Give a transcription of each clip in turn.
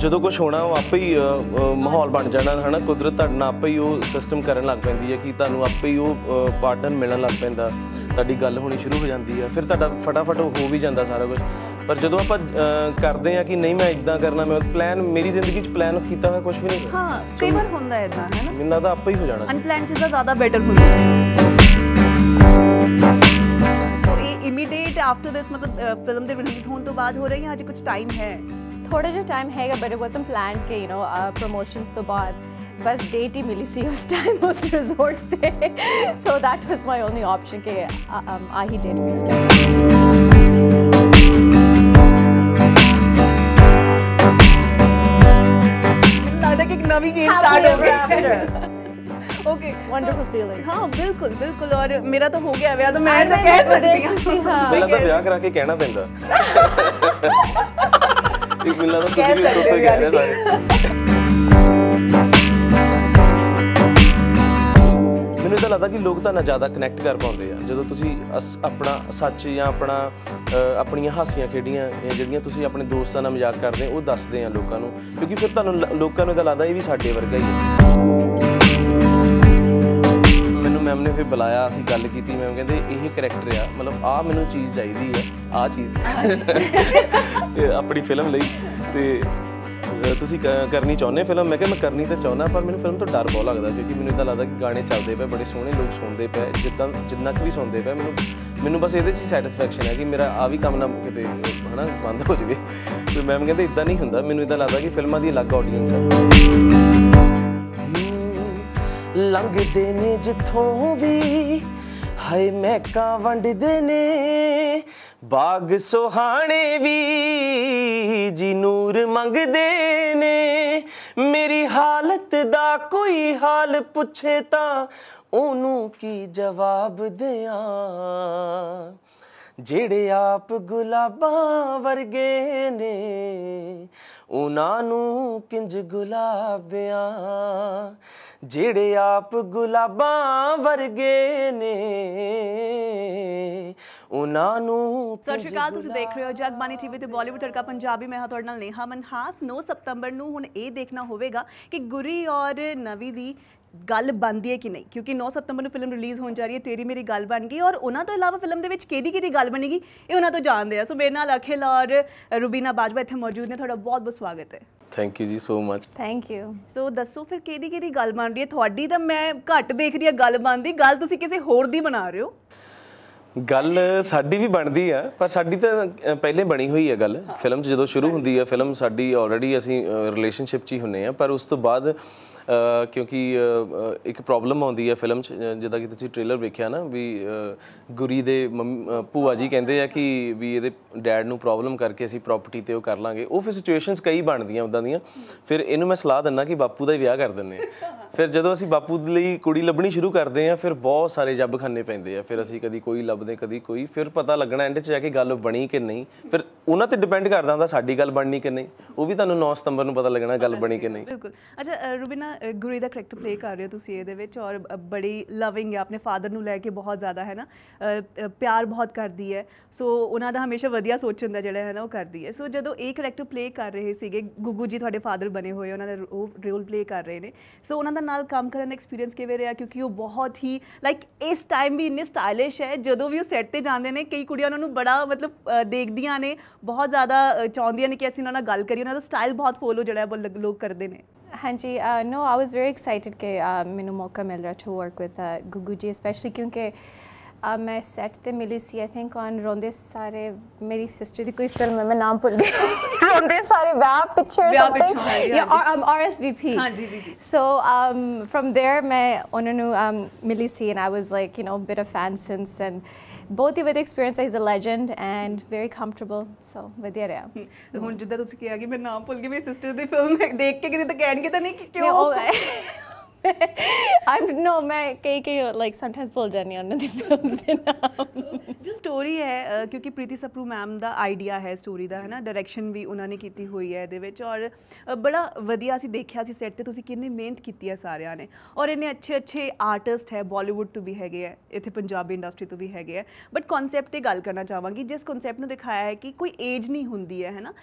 ਜਦੋਂ ਕੁਝ ਹੋਣਾ ਉਹ ਆਪੇ ਹੀ ਮਾਹੌਲ ਬਣ ਜਾਣਾ ਹਨਾ ਕੁਦਰਤ ਤੁਹਾਡਾ ਆਪੇ ਹੀ ਉਹ ਸਿਸਟਮ ਕਰਨ ਲੱਗ ਪੈਂਦੀ ਹੈ ਕਿ ਤੁਹਾਨੂੰ ਆਪੇ ਹੀ ਉਹ ਪਾਰਟਨਰ ਮਿਲਣ ਲੱਗ ਪੈਂਦਾ ਤੁਹਾਡੀ ਗੱਲ ਹੋਣੀ ਸ਼ੁਰੂ ਹੋ ਜਾਂਦੀ ਹੈ ਫਿਰ ਤੁਹਾਡਾ ਫਟਾਫਟ ਹੋ ਵੀ ਜਾਂਦਾ ਸਾਰਾ ਕੁਝ ਪਰ ਜਦੋਂ ਆਪਾਂ ਕਰਦੇ ਆ ਕਿ ਨਹੀਂ ਮੈਂ ਇਦਾਂ ਕਰਨਾ ਮੈਂ ਪਲਾਨ ਮੇਰੀ ਜ਼ਿੰਦਗੀ 'ਚ ਪਲਾਨ ਕੀਤਾ ਹੋਇਆ ਕੁਝ ਵੀ ਨਹੀਂ ਹਾਂ ਕਈ ਵਾਰ ਹੁੰਦਾ ਹੈ ਇਦਾਂ ਹੈ ਨਾ ਮੈਨੂੰ ਤਾਂ ਆਪੇ ਹੀ ਹੋ ਜਾਣਾ ਅਨਪਲਾਨ ਚੀਜ਼ਾਂ ਜ਼ਿਆਦਾ ਬੈਟਰ ਹੁੰਦੀਆਂ ਇਹ ਇਮੀਡੀਏਟ ਆਫਟਰ ਦਿਸ ਮਤਲਬ ਫਿਲਮ ਦੇ ਰਿਲੀਜ਼ ਹੋਣ ਤੋਂ ਬਾਅਦ ਹੋ ਰਹੀ ਹੈ ਅਜੇ ਕੁਝ ਟਾਈਮ ਹੈ ਥੋੜਾ ਜਿਹਾ ਟਾਈਮ ਹੈਗਾ ਬਟ ਇਟ ਵਾਸਨਟ ਪਲਾਨਡ ਕਿ ਯੂ نو ਪ੍ਰੋਮੋਸ਼ਨਸ ਤੋਂ ਬਾਅਦ ਬਸ ਡੇਟ ਹੀ ਮਿਲੀ ਸੀ ਉਸ ਟਾਈਮ ਉਸ ਰਿਜ਼ੋਰਟ ਤੇ so that was my only option ਕਿ ਹੀ ਡੇਟ ਫਿਕਸ ਕਰ नवी गेम स्टार्ट हो गया ओके वंडरफुल फीलिंग ਹਾਂ बिल्कुल बिल्कुल ਔਰ मेरा तो हो गया ਵਿਆਹ तो मैं तो कह ਸਕਦੀ ਹਾਂ मेरा तो ब्याह करा के कहना पैंदा ਇੱਕ ਮਿਲਣਾ ਤਾਂ ਤੁਸੀਂ ਵੀ ਉੱਤੋਂ ਕਹਿ ਰਹੇ ਸਾਰੇ ਮੈਨੂੰ ਤਾਂ ਲੱਗਦਾ ਕਿ ਲੋਕ ਤਾਂ ਨਾ ਜ਼ਿਆਦਾ ਕਨੈਕਟ ਕਰ ਪਾਉਂਦੇ ਆ ਜਦੋਂ ਤੁਸੀਂ ਆਪਣਾ ਸੱਚ ਜਾਂ ਆਪਣਾ ਆਪਣੀਆਂ ਹਾਸੀਆਂ ਖੇਡੀਆਂ ਜਿਹੜੀਆਂ ਤੁਸੀਂ ਆਪਣੇ ਦੋਸਤਾਂ ਨਾਲ ਮਜ਼ਾਕ ਕਰਦੇ ਉਹ ਦੱਸਦੇ ਆ ਲੋਕਾਂ ਨੂੰ ਕਿਉਂਕਿ ਫਿਰ ਤੁਹਾਨੂੰ ਲੋਕਾਂ ਨੂੰ ਤਾਂ ਲੱਗਦਾ ਇਹ ਵੀ ਸਾਡੇ ਵਰਗਾ ਹੀ ਹੈ ਮੈਮ ਨੇ ਫਿਰ ਬੁਲਾਇਆ ਅਸੀਂ ਗੱਲ ਕੀਤੀ ਮੈਮ ਕਹਿੰਦੇ ਇਹ ਕੈਰੈਕਟਰ ਆ ਮਤਲਬ ਆ ਮੈਨੂੰ ਚੀਜ਼ ਚਾਹੀਦੀ ਆ ਆ ਚੀਜ਼ ਆਪਣੀ ਫਿਲਮ ਲਈ ਤੇ ਤੁਸੀਂ ਕਰਨੀ ਚਾਹੁੰਦੇ ਫਿਲਮ ਮੈਂ ਕਿਹਾ ਮੈਂ ਕਰਨੀ ਤਾਂ ਚਾਹੁੰਦਾ ਪਰ ਮੈਨੂੰ ਫਿਲਮ ਤੋਂ ਡਰ ਬਹੁਤ ਲੱਗਦਾ ਕਿਉਂਕਿ ਮੈਨੂੰ ਇਦਾਂ ਲੱਗਦਾ ਕਿ ਗਾਣੇ ਚੱਲਦੇ ਪਏ ਬੜੇ ਸੋਹਣੇ ਲੋਕ ਸੁਣਦੇ ਪਏ ਜਿੱਦਾਂ ਜਿੰਨਾ ਕਿ ਵੀ ਸੁਣਦੇ ਪਏ ਮੈਨੂੰ ਮੈਨੂੰ ਬਸ ਇਹਦੇ 'ਚ ਸੈਟੀਸਫੈਕਸ਼ਨ ਹੈ ਕਿ ਮੇਰਾ ਆ ਵੀ ਕੰਮ ਨਾ ਕਿਤੇ ਹਨਾ ਬੰਦ ਹੋ ਜਵੇ ਤੇ ਮੈਮ ਕਹਿੰਦੇ ਇਦਾਂ ਨਹੀਂ ਹੁੰਦਾ ਮੈਨੂੰ ਇਦਾਂ ਲੱਗਦਾ ਕਿ ਫਿਲਮਾਂ ਦੀ ਅਲੱਗ ਆਡੀਅנס ਹੈ ਲੰਘਦੇ ਨੇ ਜਿੱਥੋਂ ਵੀ ਹਾਏ ਮੈਂ ਕਾ ਵੰਡਦੇ ਨੇ ਬਾਗ ਸੁਹਾਣੇ ਵੀ ਜੀ ਨੂਰ ਮੰਗਦੇ ਨੇ ਮੇਰੀ ਹਾਲਤ ਦਾ ਕੋਈ ਹਾਲ ਪੁੱਛੇ ਤਾਂ ਉਹਨੂੰ ਕੀ ਜਵਾਬ ਦਿਆਂ ਜਿਹੜੇ ਆਪ ਗੁਲਾਬਾਂ ਵਰਗੇ ਨੇ ਉਹਨਾਂ ਨੂੰ ਕਿੰਜ ਗੁਲਾਬ ਦਿਆਂ ਜਿਹੜੇ ਆਪ ਗੁਲਾਬਾਂ ਵਰਗੇ ਨੇ ਉਹਨਾਂ ਨੂੰ ਸਤਿ ਸ਼੍ਰੀ ਅਕਾਲ ਤੁਸੀਂ ਦੇਖ ਰਹੇ ਹੋ ਜਗਬਾਨੀ ਟੀਵੀ ਤੇ ਬਾਲੀਵੁੱਡ ਤੜਕਾ ਪੰਜਾਬੀ ਮੈਂ ਹਾਂ ਤੁਹਾਡੇ ਨਾਲ ਨੇਹਾ ਮਨਹਾਸ 9 ਸਤੰਬਰ ਨੂੰ ਹੁਣ ਇਹ ਦੇਖਣਾ ਹੋਵੇਗਾ ਕਿ ਗੁਰੀ ਔਰ ਨਵੀ ਦੀ ਗੱਲ ਬਣਦੀ ਹੈ ਕਿ ਨਹੀਂ ਕਿਉਂਕਿ 9 ਸਤੰਬਰ ਨੂੰ ਫਿਲਮ ਰਿਲੀਜ਼ ਹੋਣ ਜਾ ਰਹੀ ਹੈ ਤੇਰੀ ਮੇਰੀ ਗੱਲ ਬਣ ਗਈ ਔਰ ਉਹਨਾਂ ਤੋਂ ਇਲਾਵਾ ਫਿਲਮ ਦੇ ਵਿੱਚ ਕਿਹਦੀ ਕਿਹਦੀ ਗੱਲ ਬਣੇਗੀ ਇਹ ਉਹਨਾਂ ਤੋਂ ਜਾਣਦੇ ਆ ਸੋ ਮੇਰੇ ਨਾਲ ਅਖਿਲ ਔਰ ਰੁਬੀਨਾ ਬਾਜਵਾ ਇੱਥੇ ਮੌਜੂਦ ਨੇ ਤੁਹਾਡਾ ਬਹੁਤ ਬਹੁਤ ਸਵਾਗਤ ਹੈ thank you ji so much thank you so ਦੱਸੋ ਫਿਰ ਕਿਹਦੀ ਕਿਹਦੀ ਗੱਲ ਬਣ ਰਹੀ ਹੈ ਤੁਹਾਡੀ ਤਾਂ ਮੈਂ ਘੱਟ ਦੇਖ ਰਹੀ ਆ ਗੱਲ ਬਣਦੀ ਗੱਲ ਤੁਸੀਂ ਕਿਸੇ ਹੋਰ ਦੀ ਬਣਾ ਰਹੇ ਹੋ ਗੱਲ ਸਾਡੀ ਵੀ ਬਣਦੀ ਆ ਪਰ ਸਾਡੀ ਤਾਂ ਪਹਿਲੇ ਬਣੀ ਹੋਈ ਆ ਗੱਲ ਫਿਲਮ 'ਚ ਜਦੋਂ ਸ਼ੁਰੂ ਹੁੰਦੀ ਆ ਫਿਲਮ ਸਾਡੀ ਆਲਰੇਡੀ ਅਸੀਂ ਰਿਲੇਸ਼ਨਸ਼ਿਪ 'ਚ ਹੀ ਹੁੰਨੇ ਆ ਪਰ ਉਸ ਤੋਂ ਬਾਅਦ ਕਿਉਂਕਿ ਇੱਕ ਪ੍ਰੋਬਲਮ ਆਉਂਦੀ ਹੈ ਫਿਲਮ 'ਚ ਜਿੱਦਾਂ ਕਿ ਤੁਸੀਂ ਟ੍ਰੇਲਰ ਵੇਖਿਆ ਨਾ ਵੀ ਗੁਰੀ ਦੇ ਭੂਆ ਜੀ ਕਹਿੰਦੇ ਆ ਕਿ ਵੀ ਇਹਦੇ ਡੈਡ ਨੂੰ ਪ੍ਰੋਬਲਮ ਕਰਕੇ ਅਸੀਂ ਪ੍ਰਾਪਰਟੀ ਤੇ ਉਹ ਕਰ ਲਾਂਗੇ ਉਹ ਫਿਰ ਸਿਚੁਏਸ਼ਨਸ ਕਈ ਬਣਦੀਆਂ ਉਦਾਂ ਦੀਆਂ ਫਿਰ ਇਹਨੂੰ ਮੈਂ ਸਲਾਹ ਦਿੰਨਾ ਕਿ ਬਾਪੂ ਦਾ ਹੀ ਵਿਆਹ ਕਰ ਦਿੰਨੇ ਆ ਫਿਰ ਜਦੋਂ ਅਸੀਂ ਬਾਪੂ ਦੇ ਲਈ ਕੁੜੀ ਲੱਭਣੀ ਸ਼ੁਰੂ ਕਰਦੇ ਆ ਫਿਰ ਬਹੁਤ ਸਾਰੇ ਜੱਬ ਖੰਨੇ ਪੈਂਦੇ ਆ ਫਿਰ ਅਸੀਂ ਕਦੀ ਕੋਈ ਲੱਭਦੇ ਕਦੀ ਕੋਈ ਫਿਰ ਪਤਾ ਲੱਗਣਾ ਐਂਡ 'ਚ ਜਾ ਕੇ ਗੱਲ ਬਣੀ ਕਿ ਨਹੀਂ ਫਿਰ ਉਹਨਾਂ ਤੇ ਡਿਪੈਂਡ ਕਰਦਾ ਹੁੰਦਾ ਸਾਡੀ ਗੱਲ ਬਣਨੀ ਕਿ ਨਹੀਂ ਉਹ ਵੀ ਤੁਹਾਨੂੰ 9 ਸਤੰਬਰ ਨੂੰ ਪਤਾ ਲੱਗਣਾ ਗੱਲ ਬਣੀ ਕਿ ਨਹੀਂ ਬਿਲਕੁਲ ਅੱਛਾ ਰੁਬੀਨਾ ਗੁਰੀ ਦਾ ਕਰੈਕਟਰ ਪਲੇ ਕਰ ਰਹੇ ਹੋ ਤੁਸੀਂ ਇਹਦੇ ਵਿੱਚ ਔਰ ਬੜੀ ਲਵਿੰਗ ਹੈ ਆਪਣੇ ਫਾਦਰ ਨੂੰ ਲੈ ਕੇ ਬਹੁਤ ਜ਼ਿਆਦਾ ਹੈ ਨਾ ਪਿਆਰ ਬਹੁਤ ਕਰਦੀ ਹੈ ਸੋ ਉਹਨਾਂ ਦਾ ਹਮੇਸ਼ਾ ਵਧੀਆ ਸੋਚਣ ਦਾ ਜਿਹੜਾ ਹੈ ਨਾ ਉਹ ਕਰਦੀ ਹੈ ਸੋ ਜਦੋਂ ਇਹ ਕਰੈਕਟਰ ਪਲੇ ਕਰ ਰਹੇ ਸੀਗੇ ਗੁੱਗੂ ਜੀ ਤੁਹਾਡੇ ਫਾਦਰ ਬਣੇ ਹੋਏ ਉਹਨਾਂ ਦਾ ਉਹ ਰੋਲ ਪਲੇ ਕਰ ਰਹੇ ਨੇ ਸੋ ਉਹਨਾਂ ਦਾ ਨਾਲ ਕੰਮ ਕਰਨ ਦਾ ਐਕਸਪੀਰੀਅੰਸ ਕਿਵੇਂ ਰਿਹਾ ਕਿਉਂਕਿ ਉਹ ਬਹੁਤ ਹੀ ਲਾਈਕ ਇਸ ਟਾਈਮ ਵੀ ਇੰਨੇ ਸਟਾਈਲਿਸ਼ ਹੈ ਜਦੋਂ ਵੀ ਉਹ ਸੈੱਟ ਤੇ ਜਾਂਦੇ ਨੇ ਕਈ ਕੁੜੀਆਂ ਉਹਨਾਂ ਨੂੰ ਬੜਾ ਮਤਲਬ ਦੇਖਦੀਆਂ ਨੇ ਬਹੁਤ ਜ਼ਿਆਦਾ ਚਾਹੁੰਦੀਆਂ ਨੇ ਕਿ ਅਸੀਂ ਉਹਨਾਂ ਨਾਲ ਗੱਲ ਕਰੀਏ ਉਹਨਾਂ ਦਾ ਸਟਾਈਲ ਬਹੁਤ ਫੋਲੋ ਜਿਹੜਾ ਹੈ ਉਹ ਲੋਕ ਕਰਦੇ ਨੇ Hanji, uh, no, I was very excited that I got to work with uh, Guguji, especially because ਮੈਂ ਸੈੱਟ ਤੇ ਮਿਲੀ ਸੀ ਆਈ ਥਿੰਕ ਔਨ ਰੋਂਦੇ ਸਾਰੇ ਮੇਰੀ ਸਿਸਟਰ ਦੀ ਕੋਈ ਫਿਲਮ ਹੈ ਮੈਂ ਨਾਮ ਭੁੱਲ ਗਈ ਰੋਂਦੇ ਸਾਰੇ ਵਿਆਹ ਪਿਕਚਰ ਵਿਆਹ ਪਿਕਚਰ ਯਾ ਆਰਐਸਵੀਪੀ ਹਾਂ ਜੀ ਜੀ ਸੋ um from there ਮੈਂ ਉਹਨਾਂ ਨੂੰ um ਮਿਲੀ ਸੀ and I was like you know bit of fan since and ਬਹੁਤ ਹੀ ਵਧੀਆ experience is a legend and very comfortable so ਵਧੀਆ ਰਿਹਾ ਹੁਣ ਜਿੱਦਾਂ ਤੁਸੀਂ ਕਿਹਾ ਕਿ ਮੈਂ ਨਾਮ ਭੁੱਲ ਗਈ ਮੇਰੀ ਸਿਸਟਰ ਦੀ ਫਿਲਮ ਦੇਖ ਕੇ ਕਿਤੇ ਤਾਂ ਕਹਿਣਗੇ ਤਾਂ ਨਹੀਂ ਕਿ ਕਿਉਂ ਆਈ ਨੋ ਮੈਂ ਕਈ ਕਈ ਲਾਈਕ ਸਮਟਾਈਮਸ ਭੁੱਲ ਜਾਂਦੀ ਹਾਂ ਉਹਨਾਂ ਦੀ ਫਿਲਮਸ ਦੇ ਨਾਮ ਜੋ ਸਟੋਰੀ ਹੈ ਕਿਉਂਕਿ ਪ੍ਰੀਤੀ ਸਪਰੂ ਮੈਮ ਦਾ ਆਈਡੀਆ ਹੈ ਸਟੋਰੀ ਦਾ ਹੈ ਨਾ ਡਾਇਰੈਕਸ਼ਨ ਵੀ ਉਹਨਾਂ ਨੇ ਕੀਤੀ ਹੋਈ ਹੈ ਇਹਦੇ ਵਿੱਚ ਔਰ ਬੜਾ ਵਧੀਆ ਸੀ ਦੇਖਿਆ ਸੀ ਸੈੱਟ ਤੇ ਤੁਸੀਂ ਕਿੰਨੀ ਮਿਹਨਤ ਕੀਤੀ ਹੈ ਸਾਰਿਆਂ ਨੇ ਔਰ ਇਹਨੇ ਅੱਛੇ ਅੱਛੇ ਆਰਟਿਸਟ ਹੈ ਬਾਲੀਵੁੱਡ ਤੋਂ ਵੀ ਹੈਗੇ ਹੈ ਇੱਥੇ ਪੰਜਾਬੀ ਇੰਡਸਟਰੀ ਤੋਂ ਵੀ ਹੈਗੇ ਹੈ ਬਟ ਕਨਸੈਪਟ ਤੇ ਗੱਲ ਕਰਨਾ ਚਾਹਾਂਗੀ ਜਿਸ ਕਨਸੈਪਟ ਨੂੰ ਦਿਖਾਇਆ ਹੈ ਕਿ ਕੋਈ ਏਜ ਨਹੀਂ ਹੁੰਦੀ ਹੈ ਹੈ ਨਾ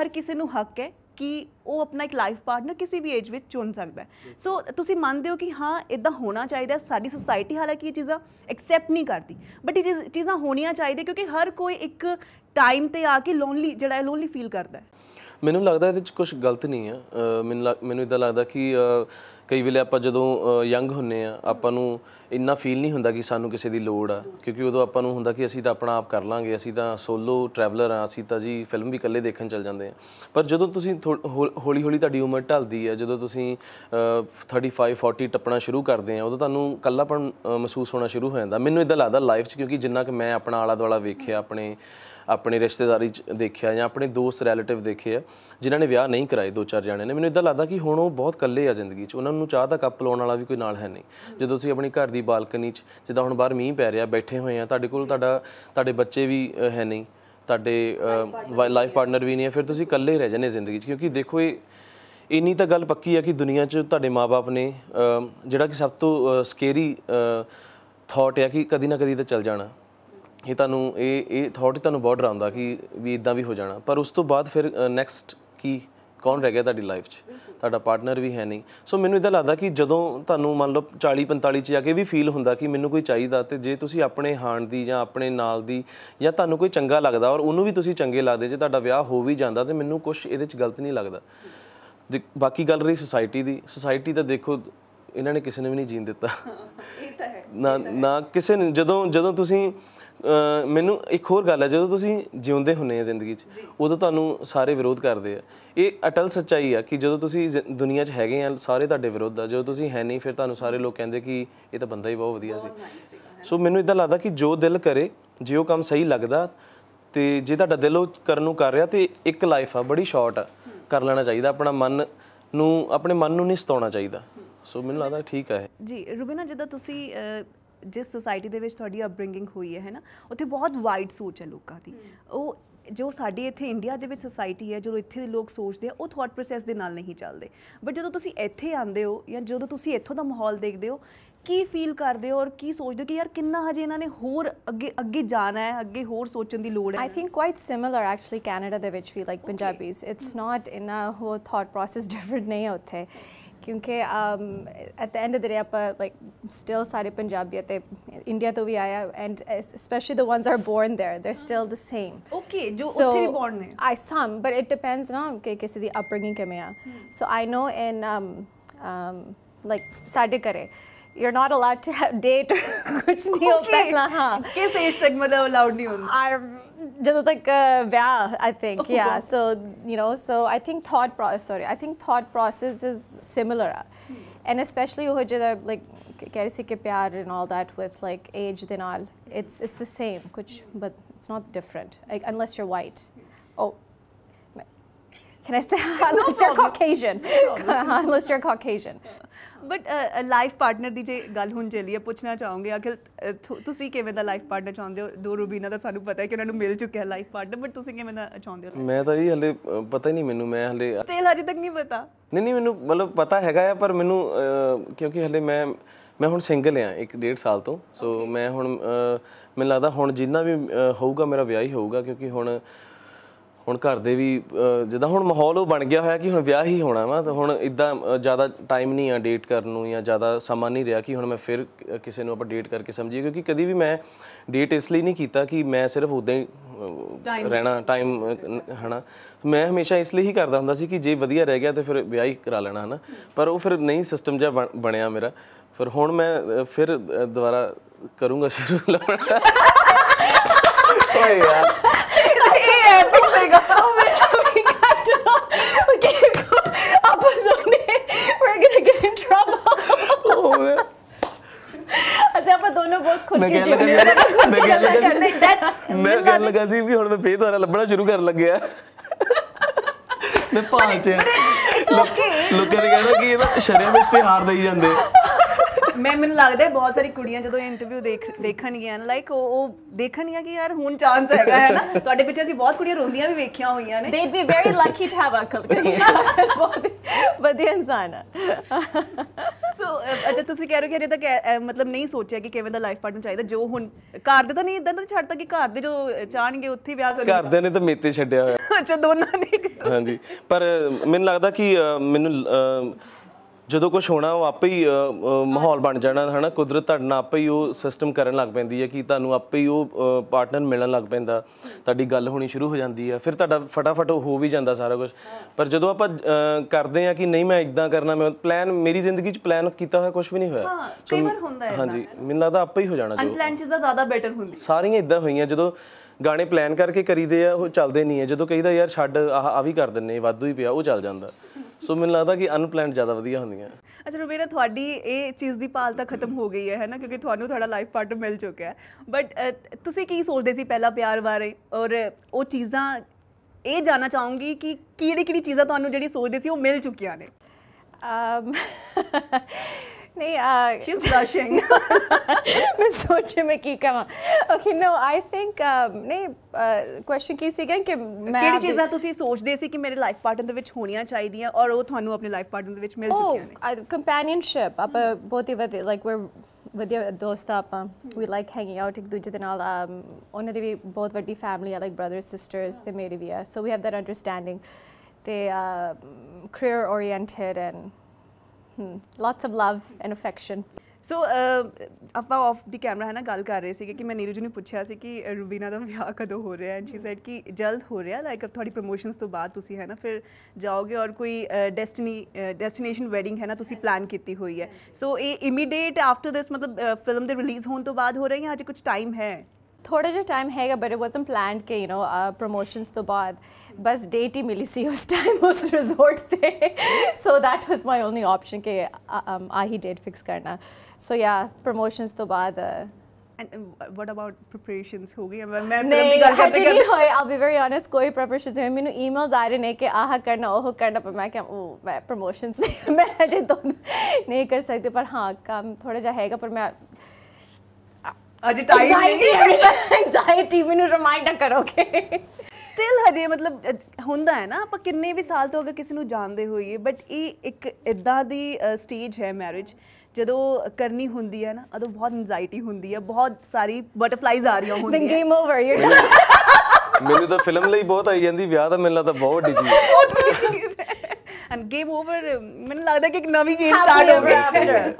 ਹਰ ਕਿਸੇ ਨੂੰ ਹੱਕ ਹੈ ਕਿ ਉਹ ਆਪਣਾ ਇੱਕ ਲਾਈਫ ਪਾਰਟਨਰ ਕਿਸੇ ਵੀ ਏਜ ਵਿੱਚ ਚੁਣ ਸਕਦਾ ਸੋ ਤੁਸੀਂ ਮੰਨਦੇ ਹੋ ਕਿ ਹਾਂ ਇਦਾਂ ਹੋਣਾ ਚਾਹੀਦਾ ਸਾਡੀ ਸੋਸਾਇਟੀ ਹਾਲਾਂਕਿ ਇਹ ਚੀਜ਼ਾਂ ਐਕਸੈਪਟ ਨਹੀਂ ਕਰਦੀ ਬਟ ਇਹ ਚੀਜ਼ਾਂ ਹੋਣੀਆਂ ਚਾਹੀਦੀਆਂ ਕਿਉਂਕਿ ਹਰ ਕੋਈ ਇੱਕ ਟਾਈਮ ਤੇ ਆ ਕੇ ਲੋਨਲੀ ਜਿਹੜਾ ਹੈ ਲੋਨਲੀ ਫੀਲ ਕਰਦਾ ਹੈ ਮੈਨੂੰ ਲੱਗਦਾ ਇਹਦੇ ਵਿੱਚ ਕੁਝ ਗਲਤ ਨਹੀਂ ਆ ਮੈਨੂੰ ਮੈਨੂੰ ਇਦਾਂ ਲੱਗਦਾ ਕਿ ਕਈ ਵੇਲੇ ਆਪਾਂ ਜਦੋਂ ਯੰਗ ਹੁੰਨੇ ਆ ਆਪਾਂ ਨੂੰ ਇੰਨਾ ਫੀਲ ਨਹੀਂ ਹੁੰਦਾ ਕਿ ਸਾਨੂੰ ਕਿਸੇ ਦੀ ਲੋੜ ਆ ਕਿਉਂਕਿ ਉਦੋਂ ਆਪਾਂ ਨੂੰ ਹੁੰਦਾ ਕਿ ਅਸੀਂ ਤਾਂ ਆਪਣਾ ਆਪ ਕਰ ਲਾਂਗੇ ਅਸੀਂ ਤਾਂ ਸੋਲੋ ਟਰੈਵਲਰ ਆ ਅਸੀਂ ਤਾਂ ਜੀ ਫਿਲਮ ਵੀ ਇਕੱਲੇ ਦੇਖਣ ਚੱਲ ਜਾਂਦੇ ਆ ਪਰ ਜਦੋਂ ਤੁਸੀਂ ਹੌਲੀ ਹੌਲੀ ਤੁਹਾਡੀ ਉਮਰ ਢਲਦੀ ਆ ਜਦੋਂ ਤੁਸੀਂ 35 40 ਟੱਪਣਾ ਸ਼ੁਰੂ ਕਰਦੇ ਆ ਉਦੋਂ ਤੁਹਾਨੂੰ ਇਕੱਲਾਪਣ ਮਹਿਸੂਸ ਹੋਣਾ ਸ਼ੁਰੂ ਹੋ ਜਾਂਦਾ ਮੈਨੂੰ ਇਦਾਂ ਲੱਗਦਾ ਲਾਈਫ 'ਚ ਕਿਉਂਕਿ ਜਿੰਨਾ ਕਿ ਮੈਂ ਆਪਣਾ ਆਲਾ ਦੁਆਲਾ ਵੇਖਿਆ ਆਪਣੇ ਆਪਣੇ ਰਿਸ਼ਤੇਦਾਰੀ ਚ ਦੇਖਿਆ ਜਾਂ ਆਪਣੇ ਦੋਸਤ ਰਿਲੇਟਿਵ ਦੇਖੇ ਆ ਜਿਨ੍ਹਾਂ ਨੇ ਵਿਆਹ ਨਹੀਂ ਕਰਾਏ ਦੋ ਚਾਰ ਜਣੇ ਨੇ ਮੈਨੂੰ ਇਦਾਂ ਲੱਗਦਾ ਕਿ ਹੁਣ ਉਹ ਬਹੁਤ ਇਕੱਲੇ ਆ ਜ਼ਿੰਦਗੀ 'ਚ ਉਹਨਾਂ ਨੂੰ ਚਾਹ ਦਾ ਕੱਪ ਲਾਉਣ ਵਾਲਾ ਵੀ ਕੋਈ ਨਾਲ ਹੈ ਨਹੀਂ ਜਦੋਂ ਤੁਸੀਂ ਆਪਣੀ ਘਰ ਦੀ ਬਾਲਕਨੀ 'ਚ ਜਿੱਦਾਂ ਹੁਣ ਬਾਹਰ ਮੀਂਹ ਪੈ ਰਿਹਾ ਬੈਠੇ ਹੋਏ ਆ ਤੁਹਾਡੇ ਕੋਲ ਤੁਹਾਡਾ ਤੁਹਾਡੇ ਬੱਚੇ ਵੀ ਹੈ ਨਹੀਂ ਤੁਹਾਡੇ ਲਾਈਫ ਪਾਰਟਨਰ ਵੀ ਨਹੀਂ ਹੈ ਫਿਰ ਤੁਸੀਂ ਇਕੱਲੇ ਰਹਿ ਜਾਂਦੇ ਜ਼ਿੰਦਗੀ 'ਚ ਕਿਉਂਕਿ ਦੇਖੋ ਇਹ ਇੰਨੀ ਤਾਂ ਗੱਲ ਪੱਕੀ ਆ ਕਿ ਦੁਨੀਆ 'ਚ ਤੁਹਾਡੇ ਮਾਪੇ ਨੇ ਜਿਹੜਾ ਕਿ ਸਭ ਤੋਂ ਸਕੇਰੀ ਥਾਟ ਆ ਕਿ ਕਦੀ ਨਾ ਕਦੀ ਤਾਂ ਚਲ ਜਾਣਾ ਇਹ ਤੁਹਾਨੂੰ ਇਹ ਇਹ ਥਾਟ ਤੁਹਾਨੂੰ ਬਹੁਤ ਡਰਾਉਂਦਾ ਕਿ ਵੀ ਇਦਾਂ ਵੀ ਹੋ ਜਾਣਾ ਪਰ ਉਸ ਤੋਂ ਬਾਅਦ ਫਿਰ ਨੈਕਸਟ ਕੀ ਕੌਣ ਰਹਿ ਗਿਆ ਤੁਹਾਡੀ ਲਾਈਫ 'ਚ ਤੁਹਾਡਾ ਪਾਰਟਨਰ ਵੀ ਹੈ ਨਹੀਂ ਸੋ ਮੈਨੂੰ ਇਦਾਂ ਲੱਗਦਾ ਕਿ ਜਦੋਂ ਤੁਹਾਨੂੰ ਮੰਨ ਲਓ 40 45 ਚ ਜਾ ਕੇ ਵੀ ਫੀਲ ਹੁੰਦਾ ਕਿ ਮੈਨੂੰ ਕੋਈ ਚਾਹੀਦਾ ਤੇ ਜੇ ਤੁਸੀਂ ਆਪਣੇ ਹਾਣ ਦੀ ਜਾਂ ਆਪਣੇ ਨਾਲ ਦੀ ਜਾਂ ਤੁਹਾਨੂੰ ਕੋਈ ਚੰਗਾ ਲੱਗਦਾ ਔਰ ਉਹਨੂੰ ਵੀ ਤੁਸੀਂ ਚੰਗੇ ਲੱਗਦੇ ਜੇ ਤੁਹਾਡਾ ਵਿਆਹ ਹੋ ਵੀ ਜਾਂਦਾ ਤੇ ਮੈਨੂੰ ਕੁਝ ਇਹਦੇ 'ਚ ਗਲਤ ਨਹੀਂ ਲੱਗਦਾ ਬਾਕੀ ਗੱਲ ਰਹੀ ਸੋਸਾਇਟੀ ਦੀ ਸੋਸਾਇਟੀ ਤਾਂ ਦੇਖੋ ਇਹਨਾਂ ਨੇ ਕਿਸੇ ਨੇ ਵੀ ਨਹੀਂ ਜੀਣ ਦਿੱਤਾ ਇਹ ਤਾਂ ਹੈ ਨਾ ਨਾ ਕਿਸੇ ਨੇ ਜਦੋਂ ਜਦੋਂ ਤੁਸੀਂ ਮੈਨੂੰ ਇੱਕ ਹੋਰ ਗੱਲ ਹੈ ਜਦੋਂ ਤੁਸੀਂ ਜਿਉਂਦੇ ਹੁੰਨੇ ਆ ਜ਼ਿੰਦਗੀ 'ਚ ਉਦੋਂ ਤੁਹਾਨੂੰ ਸਾਰੇ ਵਿਰੋਧ ਕਰਦੇ ਆ ਇਹ ਅਟਲ ਸੱਚਾਈ ਆ ਕਿ ਜਦੋਂ ਤੁਸੀਂ ਦੁਨੀਆ 'ਚ ਹੈਗੇ ਆ ਸਾਰੇ ਤੁਹਾਡੇ ਵਿਰੋਧ ਆ ਜਦੋਂ ਤੁਸੀਂ ਹੈ ਨਹੀਂ ਫਿਰ ਤੁਹਾਨੂੰ ਸਾਰੇ ਲੋਕ ਕਹਿੰਦੇ ਕਿ ਇਹ ਤਾਂ ਬੰਦਾ ਹੀ ਬਹੁਤ ਵਧੀਆ ਸੀ ਸੋ ਮੈਨੂੰ ਇਦਾਂ ਲੱਗਦਾ ਕਿ ਜੋ ਦਿਲ ਕਰੇ ਜੇ ਉਹ ਕੰਮ ਸਹੀ ਲੱਗਦਾ ਤੇ ਜੇ ਤੁਹਾਡਾ ਦਿਲ ਉਹ ਕਰਨ ਨੂੰ ਕਰ ਰਿਹਾ ਤੇ ਇੱਕ ਲਾਈਫ ਆ ਬੜੀ ਸ਼ਾਰਟ ਆ ਕਰ ਲੈਣਾ ਚਾਹੀਦਾ ਆਪਣਾ ਮਨ ਨੂੰ ਆਪਣੇ ਮਨ ਨੂੰ ਨਹੀਂ ਸਤਾਉਣਾ ਚਾਹੀਦਾ ਸੋ ਮੈਨੂੰ ਲੱਗਦਾ ਠੀਕ ਆ ਜੀ ਰੁਬੀਨਾ ਜਿੱਦਾਂ ਤੁਸੀਂ ਜਿਸ ਸੋਸਾਇਟੀ ਦੇ ਵਿੱਚ ਤੁਹਾਡੀ ਅਪਬ੍ਰਿੰਗਿੰਗ ਹੋਈ ਹੈ ਹੈਨਾ ਉੱਥੇ ਬਹੁਤ ਵਾਈਡ ਸੋਚ ਹੈ ਲੋਕਾਂ ਦੀ ਉਹ ਜੋ ਸਾਡੀ ਇੱਥੇ ਇੰਡੀਆ ਦੇ ਵਿੱਚ ਸੋਸਾਇਟੀ ਹੈ ਜਦੋਂ ਇੱਥੇ ਦੇ ਲੋਕ ਸੋਚਦੇ ਆ ਉਹ ਥਾਟ ਪ੍ਰੋਸੈਸ ਦੇ ਨਾਲ ਨਹੀਂ ਚੱਲਦੇ ਬਟ ਜਦੋਂ ਤੁਸੀਂ ਇੱਥੇ ਆਉਂਦੇ ਹੋ ਜਾਂ ਜਦੋਂ ਤੁਸੀਂ ਇੱਥੋਂ ਦਾ ਮਾਹੌਲ ਦੇਖਦੇ ਹੋ ਕੀ ਫੀਲ ਕਰਦੇ ਹੋ ਔਰ ਕੀ ਸੋਚਦੇ ਹੋ ਕਿ ਯਾਰ ਕਿੰਨਾ ਹਜੇ ਇਹਨਾਂ ਨੇ ਹੋਰ ਅੱਗੇ ਅੱਗੇ ਜਾਣਾ ਹੈ ਅੱਗੇ ਹੋਰ ਸੋਚਣ ਦੀ ਲੋੜ ਹੈ I think quite similar actually Canada ਦੇ ਵਿੱਚ ਵੀ like Punjabis it's not in a whole thought process different ਨਹੀਂ ਹੈ क्योंकि at the end the day आप लाइक स्टिल सारे पंजाबी ते इंडिया तो भी आया and especially the ones are born there they are still the same okay जो उत्थे भी बोर्न है I some but it depends ना कि किसी दी अपब्रिंगिंग किवें आ सो आई नो इन लाइक ਸਾਡੇ ਘਰੇ you're not allowed to have date कुछ नहीं okay. होता है ना हाँ किस एज तक मतलब allowed नहीं होता आर जब तक व्याह आई थिंक या so you know so I think thought sorry I think thought process is similar and especially ho jada like kehre se ke pyar and all that with like age then all it's it's the same kuch but it's not different like unless you're white oh Can I say unless no you're Caucasian? No unless you're Caucasian. But life partner ਦੀ ਜੇ ਗੱਲ ਹੁਣ ਚੱਲੀ ਹੈ ਪੁੱਛਣਾ ਚਾਹੂੰਗੇ ਅਖਿਲ ਤੁਸੀਂ ਕਿਵੇਂ ਦਾ life partner ਚਾਹੁੰਦੇ ਹੋ ਦੋ ਰੂਬੀਨਾ ਦਾ ਸਾਨੂੰ ਪਤਾ ਹੈ ਕਿ ਉਹਨਾਂ ਨੂੰ ਮਿਲ ਚੁੱਕਿਆ ਲਾਈਫ ਪਾਰਟਨਰ ਬਟ ਤੁਸੀਂ ਕਿਵੇਂ ਦਾ ਚਾਹੁੰਦੇ ਹੋ ਮੈਂ ਤਾਂ ਜੀ ਹਲੇ ਪਤਾ ਹੀ ਨਹੀਂ ਮੈਨੂੰ ਮੈਂ ਹਲੇ ਸਟੇਲ ਹਜੇ ਤੱਕ ਨਹੀਂ ਪਤਾ ਨਹੀਂ ਨਹੀਂ ਮੈਨੂੰ ਮਤਲਬ ਪਤਾ ਹੈਗਾ ਆ ਪਰ ਮੈਨੂੰ ਕਿਉਂਕਿ ਹਲੇ ਮੈਂ ਮੈਂ ਹੁਣ ਸਿੰਗਲ ਆ ਇੱਕ ਡੇਢ ਸਾਲ ਤੋਂ ਸੋ ਮੈਂ ਹੁਣ ਮੈਨੂੰ ਲੱਗਦਾ ਹੁਣ ਜਿੰਨਾ ਵੀ ਹੋਊਗਾ ਮੇਰਾ ਵਿਆਹ ਹੀ ਹੋਊਗਾ ਕਿਉਂਕਿ ਹੁਣ ਹੁਣ ਘਰ ਦੇ ਵੀ ਜਿੱਦਾਂ ਹੁਣ ਮਾਹੌਲ ਉਹ ਬਣ ਗਿਆ ਹੋਇਆ ਕਿ ਹੁਣ ਵਿਆਹ ਹੀ ਹੋਣਾ ਵਾ ਤਾਂ ਹੁਣ ਇਦਾਂ ਜ਼ਿਆਦਾ ਟਾਈਮ ਨਹੀਂ ਆ ਡੇਟ ਕਰਨ ਨੂੰ ਜਾਂ ਜ਼ਿਆਦਾ ਸਮਾਂ ਨਹੀਂ ਰਿਹਾ ਕਿ ਹੁਣ ਮੈਂ ਫਿਰ ਕਿਸੇ ਨੂੰ ਆਪਾਂ ਡੇਟ ਕਰਕੇ ਸਮਝੀਏ ਕਿਉਂਕਿ ਕਦੀ ਵੀ ਮੈਂ ਡੇਟ ਇਸ ਲਈ ਨਹੀਂ ਕੀਤਾ ਕਿ ਮੈਂ ਸਿਰਫ ਉਦਾਂ ਹੀ ਰਹਿਣਾ ਟਾਈਮ ਹਨਾ ਮੈਂ ਹਮੇਸ਼ਾ ਇਸ ਲਈ ਹੀ ਕਰਦਾ ਹੁੰਦਾ ਸੀ ਕਿ ਜੇ ਵਧੀਆ ਰਹਿ ਗਿਆ ਤੇ ਫਿਰ ਵਿਆਹ ਹੀ ਕਰਾ ਲੈਣਾ ਹਨਾ ਪਰ ਉਹ ਫਿਰ ਨਹੀਂ ਸਿਸਟਮ ਜਿਹਾ ਬਣਿਆ ਮੇਰਾ ਫਿਰ ਹੁਣ ਮੈਂ ਫਿਰ ਦੁਬਾਰਾ ਕਰੂੰਗਾ ਸ਼ੁਰੂ ਲਾਉਣਾ ਓਏ ਯਾਰ ਹੋ ਗਿਆ ਅੱਛਾ ਆਪਾਂ ਦੋਨੋਂ ਬਹੁਤ ਖੁੱਲ ਕੇ ਜੁੜੇ ਮੈਂ ਕਹਿ ਲੱਗਾ ਮੈਂ ਕਹਿ ਲੱਗਾ ਸੀ ਵੀ ਹੁਣ ਮੈਂ ਫੇਰ ਦੁਆਰਾ ਲੱਭਣਾ ਸ਼ੁਰੂ ਕਰਨ ਲੱਗਿਆ ਮੈਂ ਪਾਂਚੇ ਲੋਕਾਂ ਨੇ ਕਹਿਣਾ ਕਿ ਇਹਦਾ ਸ਼ਰਮ ਵਿੱਚ ਤੇ ਹਾਰ ਦਈ ਜਾਂਦੇ ਮੈਂ ਮੈਨੂੰ ਲੱਗਦਾ ਬਹੁਤ ਸਾਰੀ ਕੁੜੀਆਂ ਜਦੋਂ ਇੰਟਰਵਿਊ ਦੇਖ ਦੇਖਣਗੀਆਂ ਲਾਈਕ ਉਹ ਦੇਖਣਗੀਆਂ ਕਿ ਯਾਰ ਹੁਣ ਚਾਂਸ ਹੈਗਾ ਹੈ ਨਾ ਤੁਹਾਡੇ ਪਿੱਛੇ ਅਸੀਂ ਬਹੁਤ ਕੁੜੀਆਂ ਰੋਂਦੀਆਂ ਵੀ ਵੇਖੀਆਂ ਹੋਈਆਂ ਨੇ ਦੇ be very lucky to have ਅਕਲ ਬਹੁਤ ਵਧੀਆ ਇਨਸਾਨ ਹੈ ਸੋ ਅੱਛਾ ਤੁਸੀਂ ਕਹਿ ਰਹੇ ਹੋ ਕਿ ਅਜੇ ਤੱਕ ਮਤਲਬ ਨਹੀਂ ਸੋਚਿਆ ਕਿ ਕਿਵੇਂ ਦਾ ਲਾਈਫ ਪਾਰਟਨਰ ਚਾਹੀਦਾ ਜੋ ਹੁਣ ਘਰ ਦੇ ਤਾਂ ਨਹੀਂ ਇਦਾਂ ਤਾਂ ਛੱਡਤਾ ਕਿ ਘਰ ਦੇ ਜੋ ਚਾਹਣਗੇ ਉੱਥੇ ਵਿਆਹ ਕਰੂਗਾ ਘਰ ਦੇ ਨੇ ਤਾਂ ਮੇਤੇ ਛੱਡਿਆ ਹੋਇਆ ਅੱਛਾ ਦੋਨਾਂ ਨੇ ਹਾਂਜੀ ਪਰ ਮੈਨੂੰ ਲੱਗਦਾ ਕਿ ਮੈਨੂੰ ਜਦੋਂ ਕੁਝ ਹੋਣਾ ਉਹ ਆਪੇ ਹੀ ਮਾਹੌਲ ਬਣ ਜਾਣਾ ਹਨਾ ਕੁਦਰਤ ਤੁਹਾਡਾ ਆਪੇ ਹੀ ਉਹ ਸਿਸਟਮ ਕਰਨ ਲੱਗ ਪੈਂਦੀ ਹੈ ਕਿ ਤੁਹਾਨੂੰ ਆਪੇ ਹੀ ਉਹ ਪਾਰਟਨਰ ਮਿਲਣ ਲੱਗ ਪੈਂਦਾ ਤੁਹਾਡੀ ਗੱਲ ਹੋਣੀ ਸ਼ੁਰੂ ਹੋ ਜਾਂਦੀ ਹੈ ਫਿਰ ਤੁਹਾਡਾ ਫਟਾਫਟ ਹੋ ਵੀ ਜਾਂਦਾ ਸਾਰਾ ਕੁਝ ਪਰ ਜਦੋਂ ਆਪਾਂ ਕਰਦੇ ਆ ਕਿ ਨਹੀਂ ਮੈਂ ਇਦਾਂ ਕਰਨਾ ਮੈਂ ਪਲਾਨ ਮੇਰੀ ਜ਼ਿੰਦਗੀ 'ਚ ਪਲਾਨ ਕੀਤਾ ਹੋਇਆ ਕੁਝ ਵੀ ਨਹੀਂ ਹੋਇਆ ਹਾਂ ਕਈ ਵਾਰ ਹੁੰਦਾ ਹੈ ਹਾਂਜੀ ਮੈਨੂੰ ਲੱਗਦਾ ਆਪੇ ਹੀ ਹੋ ਜਾਣਾ ਜੋ ਅਨਪਲਾਨ ਚੀਜ਼ਾਂ ਜ਼ਿਆਦਾ ਬੈਟਰ ਹੁੰਦੀ ਸਾਰੀਆਂ ਇਦਾਂ ਹੋਈਆਂ ਜਦੋਂ ਗਾਣੇ ਪਲਾਨ ਕਰਕੇ ਕਰੀਦੇ ਆ ਉਹ ਚੱਲਦੇ ਨਹੀਂ ਆ ਜਦੋਂ ਕਹੀਦਾ ਯਾਰ ਛੱਡ ਆ ਵੀ ਕਰ ਦਿੰਨੇ ਵਾਧੂ ਹੀ ਪਿਆ ਉਹ ਚੱਲ ਜਾਂਦਾ ਸੋ ਮੈਨੂੰ ਲੱਗਦਾ ਕਿ ਅਨਪਲਾਨਡ ਜ਼ਿਆਦਾ ਵਧੀਆ ਹੁੰਦੀਆਂ ਅੱਛਾ ਰੁਬੇਰਾ ਤੁਹਾਡੀ ਇਹ ਚੀਜ਼ ਦੀ ਪਾਲ ਤਾਂ ਖਤਮ ਹੋ ਗਈ ਹੈ ਨਾ ਕਿਉਂਕਿ ਤੁਹਾਨੂੰ ਤੁਹਾਡਾ ਲਾਈਫ ਪਾਰਟਨਰ ਮਿਲ ਚੁੱਕਿਆ ਹੈ ਬਟ ਤੁਸੀਂ ਕੀ ਸੋਚਦੇ ਸੀ ਪਹਿਲਾਂ ਪਿਆਰ ਬਾਰੇ ਔਰ ਉਹ ਚੀਜ਼ਾਂ ਇਹ ਜਾਨਣਾ ਚਾਹੂੰਗੀ ਕਿ ਕਿਹੜੀ ਕਿਹੜੀ ਚੀਜ਼ਾਂ ਤੁਹਾਨੂੰ ਜਿਹੜੀ ਸੋਚਦੇ ਸੀ ਉਹ ਮਿਲ ਚੁੱਕੀਆਂ ਨੇ ਨਹੀਂ ਆ ਸ਼ੀ ਇਜ਼ ਰਸ਼ਿੰਗ ਮੈਂ ਸੋਚੇ ਮੈਂ ਕੀ ਕਹਾਂ ਓਕੇ ਨੋ ਆਈ ਥਿੰਕ ਨਹੀਂ ਕੁਐਸਚਨ ਕੀ ਸੀਗਾ ਕਿ ਮੈਂ ਕਿਹੜੀ ਚੀਜ਼ਾਂ ਤੁਸੀਂ ਸੋਚਦੇ ਸੀ ਕਿ ਮੇਰੇ ਲਾਈਫ ਪਾਰਟਨਰ ਦੇ ਵਿੱਚ ਹੋਣੀਆਂ ਚਾਹੀਦੀਆਂ ਔਰ ਉਹ ਤੁਹਾਨੂੰ ਆਪਣੇ ਲਾਈਫ ਪਾਰਟਨਰ ਦੇ ਵਿੱਚ ਮਿਲ ਚੁੱਕੀਆਂ ਨੇ ਕੰਪੈਨੀਅਨਸ਼ਿਪ ਆਪ ਬਹੁਤ ਹੀ ਵਧੀਆ ਲਾਈਕ ਵੀ ਵਧੀਆ ਦੋਸਤ ਆਪਾਂ ਵੀ ਲਾਈਕ ਹੈਂਗਿੰਗ ਆਊਟ ਇੱਕ ਦੂਜੇ ਦੇ ਨਾਲ ਉਹਨਾਂ ਦੀ ਵੀ ਬਹੁਤ ਵੱਡੀ ਫੈਮਿਲੀ ਆ ਲਾਈਕ ਬ੍ਰਦਰ ਸਿਸਟਰਸ ਤੇ ਮੇਰੀ ਵੀ ਆ so we have that understanding ਤੇ career oriented and um lots of love and affection so ਆਪਾਂ ਆਫ ਦੀ ਕੈਮਰਾ ਹੈ ਨਾ ਗੱਲ ਕਰ ਰਹੇ ਸੀਗੇ ਕਿ ਮੈਂ ਨੀਰੂ ਜੀ ਨੂੰ ਪੁੱਛਿਆ ਸੀ ਕਿ ਰੂਬੀਨਾ ਦਾ ਵਿਆਹ ਕਦੋਂ ਹੋ ਰਿਹਾ ਹੈ ਐਂਡ ਸ਼ੀ ਸੈਡ ਕਿ ਜਲਦ ਹੋ ਰਿਹਾ ਲਾਈਕ ਅਬ ਤੁਹਾਡੀ ਪ੍ਰੋਮੋਸ਼ਨਸ ਤੋਂ ਬਾਅਦ ਤੁਸੀਂ ਹੈ ਨਾ ਫਿਰ ਜਾਓਗੇ ਔਰ ਕੋਈ ਡੈਸਟੀਨੀ ਡੈਸਟੀਨੇਸ਼ਨ ਵੈਡਿੰਗ ਹੈ ਨਾ ਤੁਸੀਂ ਪਲਾਨ ਕੀਤੀ ਹੋਈ ਹੈ ਸੋ ਇਹ ਇਮੀਡੀਏਟ ਆਫਟਰ ਦਿਸ ਮਤਲਬ ਫਿਲਮ ਦੇ ਰਿਲੀਜ਼ ਹੋਣ ਤੋਂ ਬਾਅਦ ਹੋ ਰਹੀ ਹੈ ਅਜੇ ਕੁਝ ਟਾਈਮ ਹੈ ਥੋੜਾ ਜਿਹਾ ਟਾਈਮ ਹੈਗਾ ਬਟ ਇਟ ਵਾਸਨਟ ਪਲਾਨਡ ਕਿ ਯੂ نو ਪ੍ਰੋਮੋਸ਼ਨਸ ਤੋਂ ਬਾਅਦ ਬਸ ਡੇਟ ਹੀ ਮਿਲੀ ਸੀ ਉਸ ਟਾਈਮ ਉਸ ਰਿਜ਼ੋਰਟ ਤੇ so that was my only option ਕਿ ਆਹੀ ਡੇਟ ਫਿਕਸ ਕਰਨਾ ਸੋ ਯਾ ਪ੍ਰੋਮੋਸ਼ਨਸ ਤੋਂ ਬਾਅਦ and what about preparations ho gayi main main karke nahi hoye i'll be very honest koi preparations nahi mainu emails aa rahe ne ki ah karna oh karna par main kya oh main promotions nahi main je dono nahi kar sakti par ha kaam thoda ja hai ga par main time ਅਜਿਟਾਈ anxiety ਮੈਨੂੰ remind ਕਰੋਗੇ still ਹਜੇ ਮਤਲਬ ਹੁੰਦਾ ਹੈ ਨਾ ਆਪਾਂ ਕਿੰਨੇ ਵੀ ਸਾਲ ਤੋਂ ਅਗਰ ਕਿਸੇ ਨੂੰ ਜਾਣਦੇ ਹੋਈਏ ਬਟ ਇਹ ਇੱਕ ਇਦਾਂ ਦੀ ਸਟੇਜ ਹੈ ਮੈਰਿਜ ਜਦੋਂ ਕਰਨੀ ਹੁੰਦੀ ਹੈ ਨਾ ਉਦੋਂ ਬਹੁਤ ਐਂਗਜ਼ਾਇਟੀ ਹੁੰਦੀ ਹੈ ਬਹੁਤ ਸਾਰੀ ਬਟਰਫਲਾਈਜ਼ ਆ ਰਹੀਆਂ ਹੁੰਦੀਆਂ ਗੇਮ ਓਵਰ ਯੂ ਮੈਨੂੰ ਤਾਂ ਫਿਲਮ ਲਈ ਬਹੁਤ ਆਈ ਜਾਂਦੀ ਵਿਆਹ ਦਾ ਮਿਲਣਾ ਤਾਂ ਬਹੁਤ ਡਿਜੀ ਹੈ ਐਂਡ ਗੇਮ ਓਵਰ ਮੈਨੂੰ ਲੱਗਦਾ ਕਿ ਇੱਕ ਨਵੀਂ ਗੇਮ ਸਟਾਰਟ ਹੋ ਗਈ ਹੈ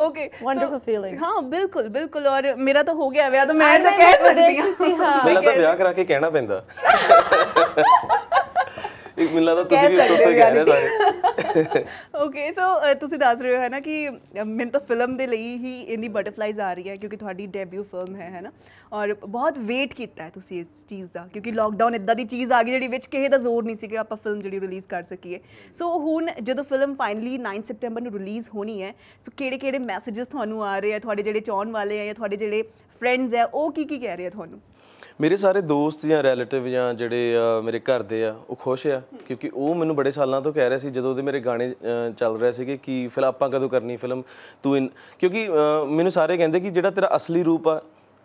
ओके वंडरफुल फीलिंग हां बिल्कुल बिल्कुल और मेरा तो हो गया विਆह तो मैं तो कह सकती ਹਾਂ मेरा तो ਵਿਆਹ ਕਰਾ ਕੇ ਕਹਿਣਾ ਪੈਂਦਾ ਇੱਕ ਮਿਲਦਾ ਤਾਂ ਤੁਸੀਂ ਵੀ ਉੱਤੋਂ ਤੋਂ ਕਹਿ ਰਹੇ ਸਾਰੇ ਓਕੇ ਸੋ ਤੁਸੀਂ ਦੱਸ ਰਹੇ ਹੋ ਹੈ ਨਾ ਕਿ ਮੈਨੂੰ ਤਾਂ ਫਿਲਮ ਦੇ ਲਈ ਹੀ ਇੰਨੀ ਬਟਰਫਲਾਈਜ਼ ਆ ਰਹੀ ਹੈ ਕਿਉਂਕਿ ਤੁਹਾਡੀ ਡੈਬਿਊ ਫਿਲਮ ਹੈ ਹੈ ਨਾ ਔਰ ਬਹੁਤ ਵੇਟ ਕੀਤਾ ਹੈ ਤੁਸੀਂ ਇਸ ਚੀਜ਼ ਦਾ ਕਿਉਂਕਿ ਲਾਕਡਾਊਨ ਇਦਾਂ ਦੀ ਚੀਜ਼ ਆ ਗਈ ਜਿਹੜੀ ਵਿੱਚ ਕਿਸੇ ਦਾ ਜ਼ੋਰ ਨਹੀਂ ਸੀ ਕਿ ਆਪਾਂ ਫਿਲਮ ਜਿਹੜੀ ਰਿਲੀਜ਼ ਕਰ ਸਕੀਏ ਸੋ ਹੁਣ ਜਦੋਂ ਫਿਲਮ ਫਾਈਨਲੀ 9 ਸਪਟੈਂਬਰ ਨੂੰ ਰਿਲੀਜ਼ ਹੋਣੀ ਹੈ ਸੋ ਕਿਹੜੇ-ਕਿਹੜੇ ਮੈਸੇजेस ਤੁਹਾਨੂੰ ਆ ਰਹੇ ਆ ਤੁਹਾਡੇ ਜਿਹੜੇ ਚਾਹਣ ਵਾਲੇ ਆ ਜਾਂ ਤੁਹਾਡੇ ਜਿਹੜੇ ਫਰੈਂਡਸ ਆ ਉਹ ਕੀ ਕੀ ਕਹਿ ਰਹੇ ਆ ਤੁਹਾਨੂੰ ਮੇਰੇ ਸਾਰੇ ਦੋਸਤ ਜਾਂ ਰਿਲੇਟਿਵ ਜਾਂ ਜਿਹੜੇ ਮੇਰੇ ਘਰ ਦੇ ਆ ਉਹ ਖੁਸ਼ ਆ ਕਿਉਂਕਿ ਉਹ ਮੈਨੂੰ ਬੜੇ ਸਾਲਾਂ ਤੋਂ ਕਹਿ ਰਹੇ ਸੀ ਜਦੋਂ ਉਹਦੇ ਮੇਰੇ ਗਾਣੇ ਚੱਲ ਰਹੇ ਸੀਗੇ ਕਿ ਫਿਲ ਆਪਾਂ ਕਦੋਂ ਕਰਨੀ ਫਿਲਮ ਤੂੰ ਕਿਉਂਕਿ ਮੈਨੂੰ ਸਾਰੇ ਕਹਿੰਦੇ ਕਿ ਜਿਹੜਾ ਤੇਰਾ ਅਸਲੀ ਰੂਪ ਆ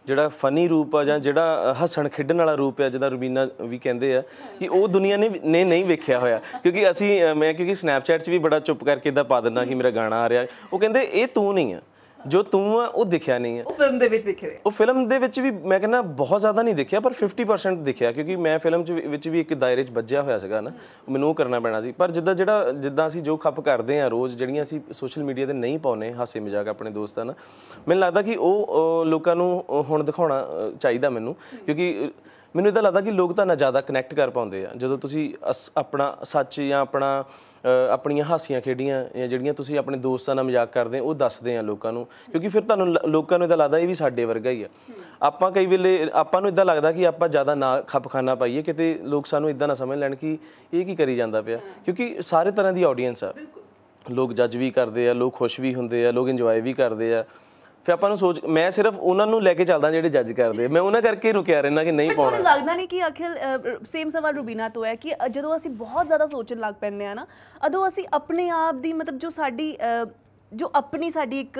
ਜਿਹੜਾ ਫਨੀ ਰੂਪ ਆ ਜਾਂ ਜਿਹੜਾ ਹੱਸਣ ਖੇਡਣ ਵਾਲਾ ਰੂਪ ਆ ਜਿਹਦਾ ਰੁਬੀਨਾ ਵੀ ਕਹਿੰਦੇ ਆ ਕਿ ਉਹ ਦੁਨੀਆ ਨੇ ਨੇ ਨਹੀਂ ਵੇਖਿਆ ਹੋਇਆ ਕਿਉਂਕਿ ਅਸੀਂ ਮੈਂ ਕਿਉਂਕਿ ਸਨੈਪਚੈਟ 'ਚ ਵੀ ਬੜਾ ਚੁੱਪ ਕਰਕੇ ਇਦਾਂ ਪਾ ਦਿੰਦਾ ਕਿ ਮੇਰਾ ਗਾਣਾ ਆ ਰਿਹਾ ਉਹ ਕਹਿੰਦੇ ਇਹ ਤੂੰ ਨਹੀਂ ਆ ਜੋ ਤੂੰ ਆ ਉਹ ਦਿਖਿਆ ਨਹੀਂ ਹੈ ਉਹ ਫਿਲਮ ਦੇ ਵਿੱਚ ਦਿਖ ਰਿਹਾ ਉਹ ਫਿਲਮ ਦੇ ਵਿੱਚ ਵੀ ਮੈਂ ਕਹਿੰਦਾ ਬਹੁਤ ਜ਼ਿਆਦਾ ਨਹੀਂ ਦੇਖਿਆ ਪਰ 50% ਦੇਖਿਆ ਕਿਉਂਕਿ ਮੈਂ ਫਿਲਮ ਚ ਵਿੱਚ ਵੀ ਇੱਕ ਦਾਇਰੇ 'ਚ ਵੱਜਿਆ ਹੋਇਆ ਸੀਗਾ ਨਾ ਮੈਨੂੰ ਉਹ ਕਰਨਾ ਪੈਣਾ ਸੀ ਪਰ ਜਿੱਦਾਂ ਜਿਹੜਾ ਜਿੱਦਾਂ ਅਸੀਂ ਜੋ ਖੱਪ ਕਰਦੇ ਆ ਰੋਜ਼ ਜਿਹੜੀਆਂ ਅਸੀਂ ਸੋਸ਼ਲ ਮੀਡੀਆ ਤੇ ਨਹੀਂ ਪਾਉਨੇ ਹਾਸੇ ਮਜ਼ਾਕ ਆਪਣੇ ਦੋਸਤਾਂ ਨਾਲ ਮੈਨੂੰ ਲੱਗਦਾ ਕਿ ਉਹ ਲੋਕਾਂ ਨੂੰ ਹੁਣ ਦਿਖਾਉਣਾ ਚਾਹੀਦਾ ਮੈਨੂੰ ਕਿਉਂਕਿ ਮੈਨੂੰ ਇਹਦਾ ਲੱਗਦਾ ਕਿ ਲੋਕ ਤਾਂ ਨਾ ਜ਼ਿਆਦਾ ਕਨੈਕਟ ਕਰ ਪਾਉਂਦੇ ਆ ਜਦੋਂ ਤੁਸੀਂ ਆਪਣਾ ਸੱਚ ਜਾਂ ਆਪਣਾ ਆਪਣੀਆਂ ਹਾਸੀਆਂ ਖੇਡੀਆਂ ਜਾਂ ਜਿਹੜੀਆਂ ਤੁਸੀਂ ਆਪਣੇ ਦੋਸਤਾਂ ਨਾਲ ਮਜ਼ਾਕ ਕਰਦੇ ਉਹ ਦੱਸਦੇ ਆ ਲੋਕਾਂ ਨੂੰ ਕਿਉਂਕਿ ਫਿਰ ਤੁਹਾਨੂੰ ਲੋਕਾਂ ਨੂੰ ਇਹਦਾ ਲੱਗਦਾ ਇਹ ਵੀ ਸਾਡੇ ਵਰਗਾ ਹੀ ਆ ਆਪਾਂ ਕਈ ਵੇਲੇ ਆਪਾਂ ਨੂੰ ਇਦਾਂ ਲੱਗਦਾ ਕਿ ਆਪਾਂ ਜ਼ਿਆਦਾ ਨਾ ਖਪਖਾਨਾ ਪਾਈਏ ਕਿਤੇ ਲੋਕ ਸਾਨੂੰ ਇਦਾਂ ਨਾ ਸਮਝ ਲੈਣ ਕਿ ਇਹ ਕੀ ਕਰੀ ਜਾਂਦਾ ਪਿਆ ਕਿਉਂਕਿ ਸਾਰੇ ਤਰ੍ਹਾਂ ਦੀ ਆਡੀਅנס ਆ ਲੋਕ ਜੱਜ ਵੀ ਕਰਦੇ ਆ ਲੋਕ ਖੁਸ਼ ਵੀ ਹੁੰਦੇ ਆ ਲੋਕ ਇੰਜੋਏ ਵੀ ਕਰਦੇ ਆ ਫਿਰ ਆਪਾਂ ਨੂੰ ਸੋਚ ਮੈਂ ਸਿਰਫ ਉਹਨਾਂ ਨੂੰ ਲੈ ਕੇ ਚੱਲਦਾ ਜਿਹੜੇ ਜੱਜ ਕਰਦੇ ਮੈਂ ਉਹਨਾਂ ਕਰਕੇ ਰੁਕਿਆ ਰਹਿਣਾ ਕਿ ਨਹੀਂ ਪਾਉਣਾ ਮੈਨੂੰ ਲੱਗਦਾ ਨਹੀਂ ਕਿ ਅਖਿਲ ਸੇਮ ਸਵਾਲ ਰੁਬੀਨਾ ਤੋਂ ਹੈ ਕਿ ਜਦੋਂ ਅਸੀਂ ਬਹੁਤ ਜ਼ਿਆਦਾ ਸੋਚਣ ਲੱਗ ਪੈਂਦੇ ਆ ਨਾ ਅਦੋਂ ਅਸੀਂ ਆਪਣੇ ਆਪ ਦੀ ਮਤਲਬ ਜੋ ਸਾਡੀ ਜੋ ਆਪਣੀ ਸਾਡੀ ਇੱਕ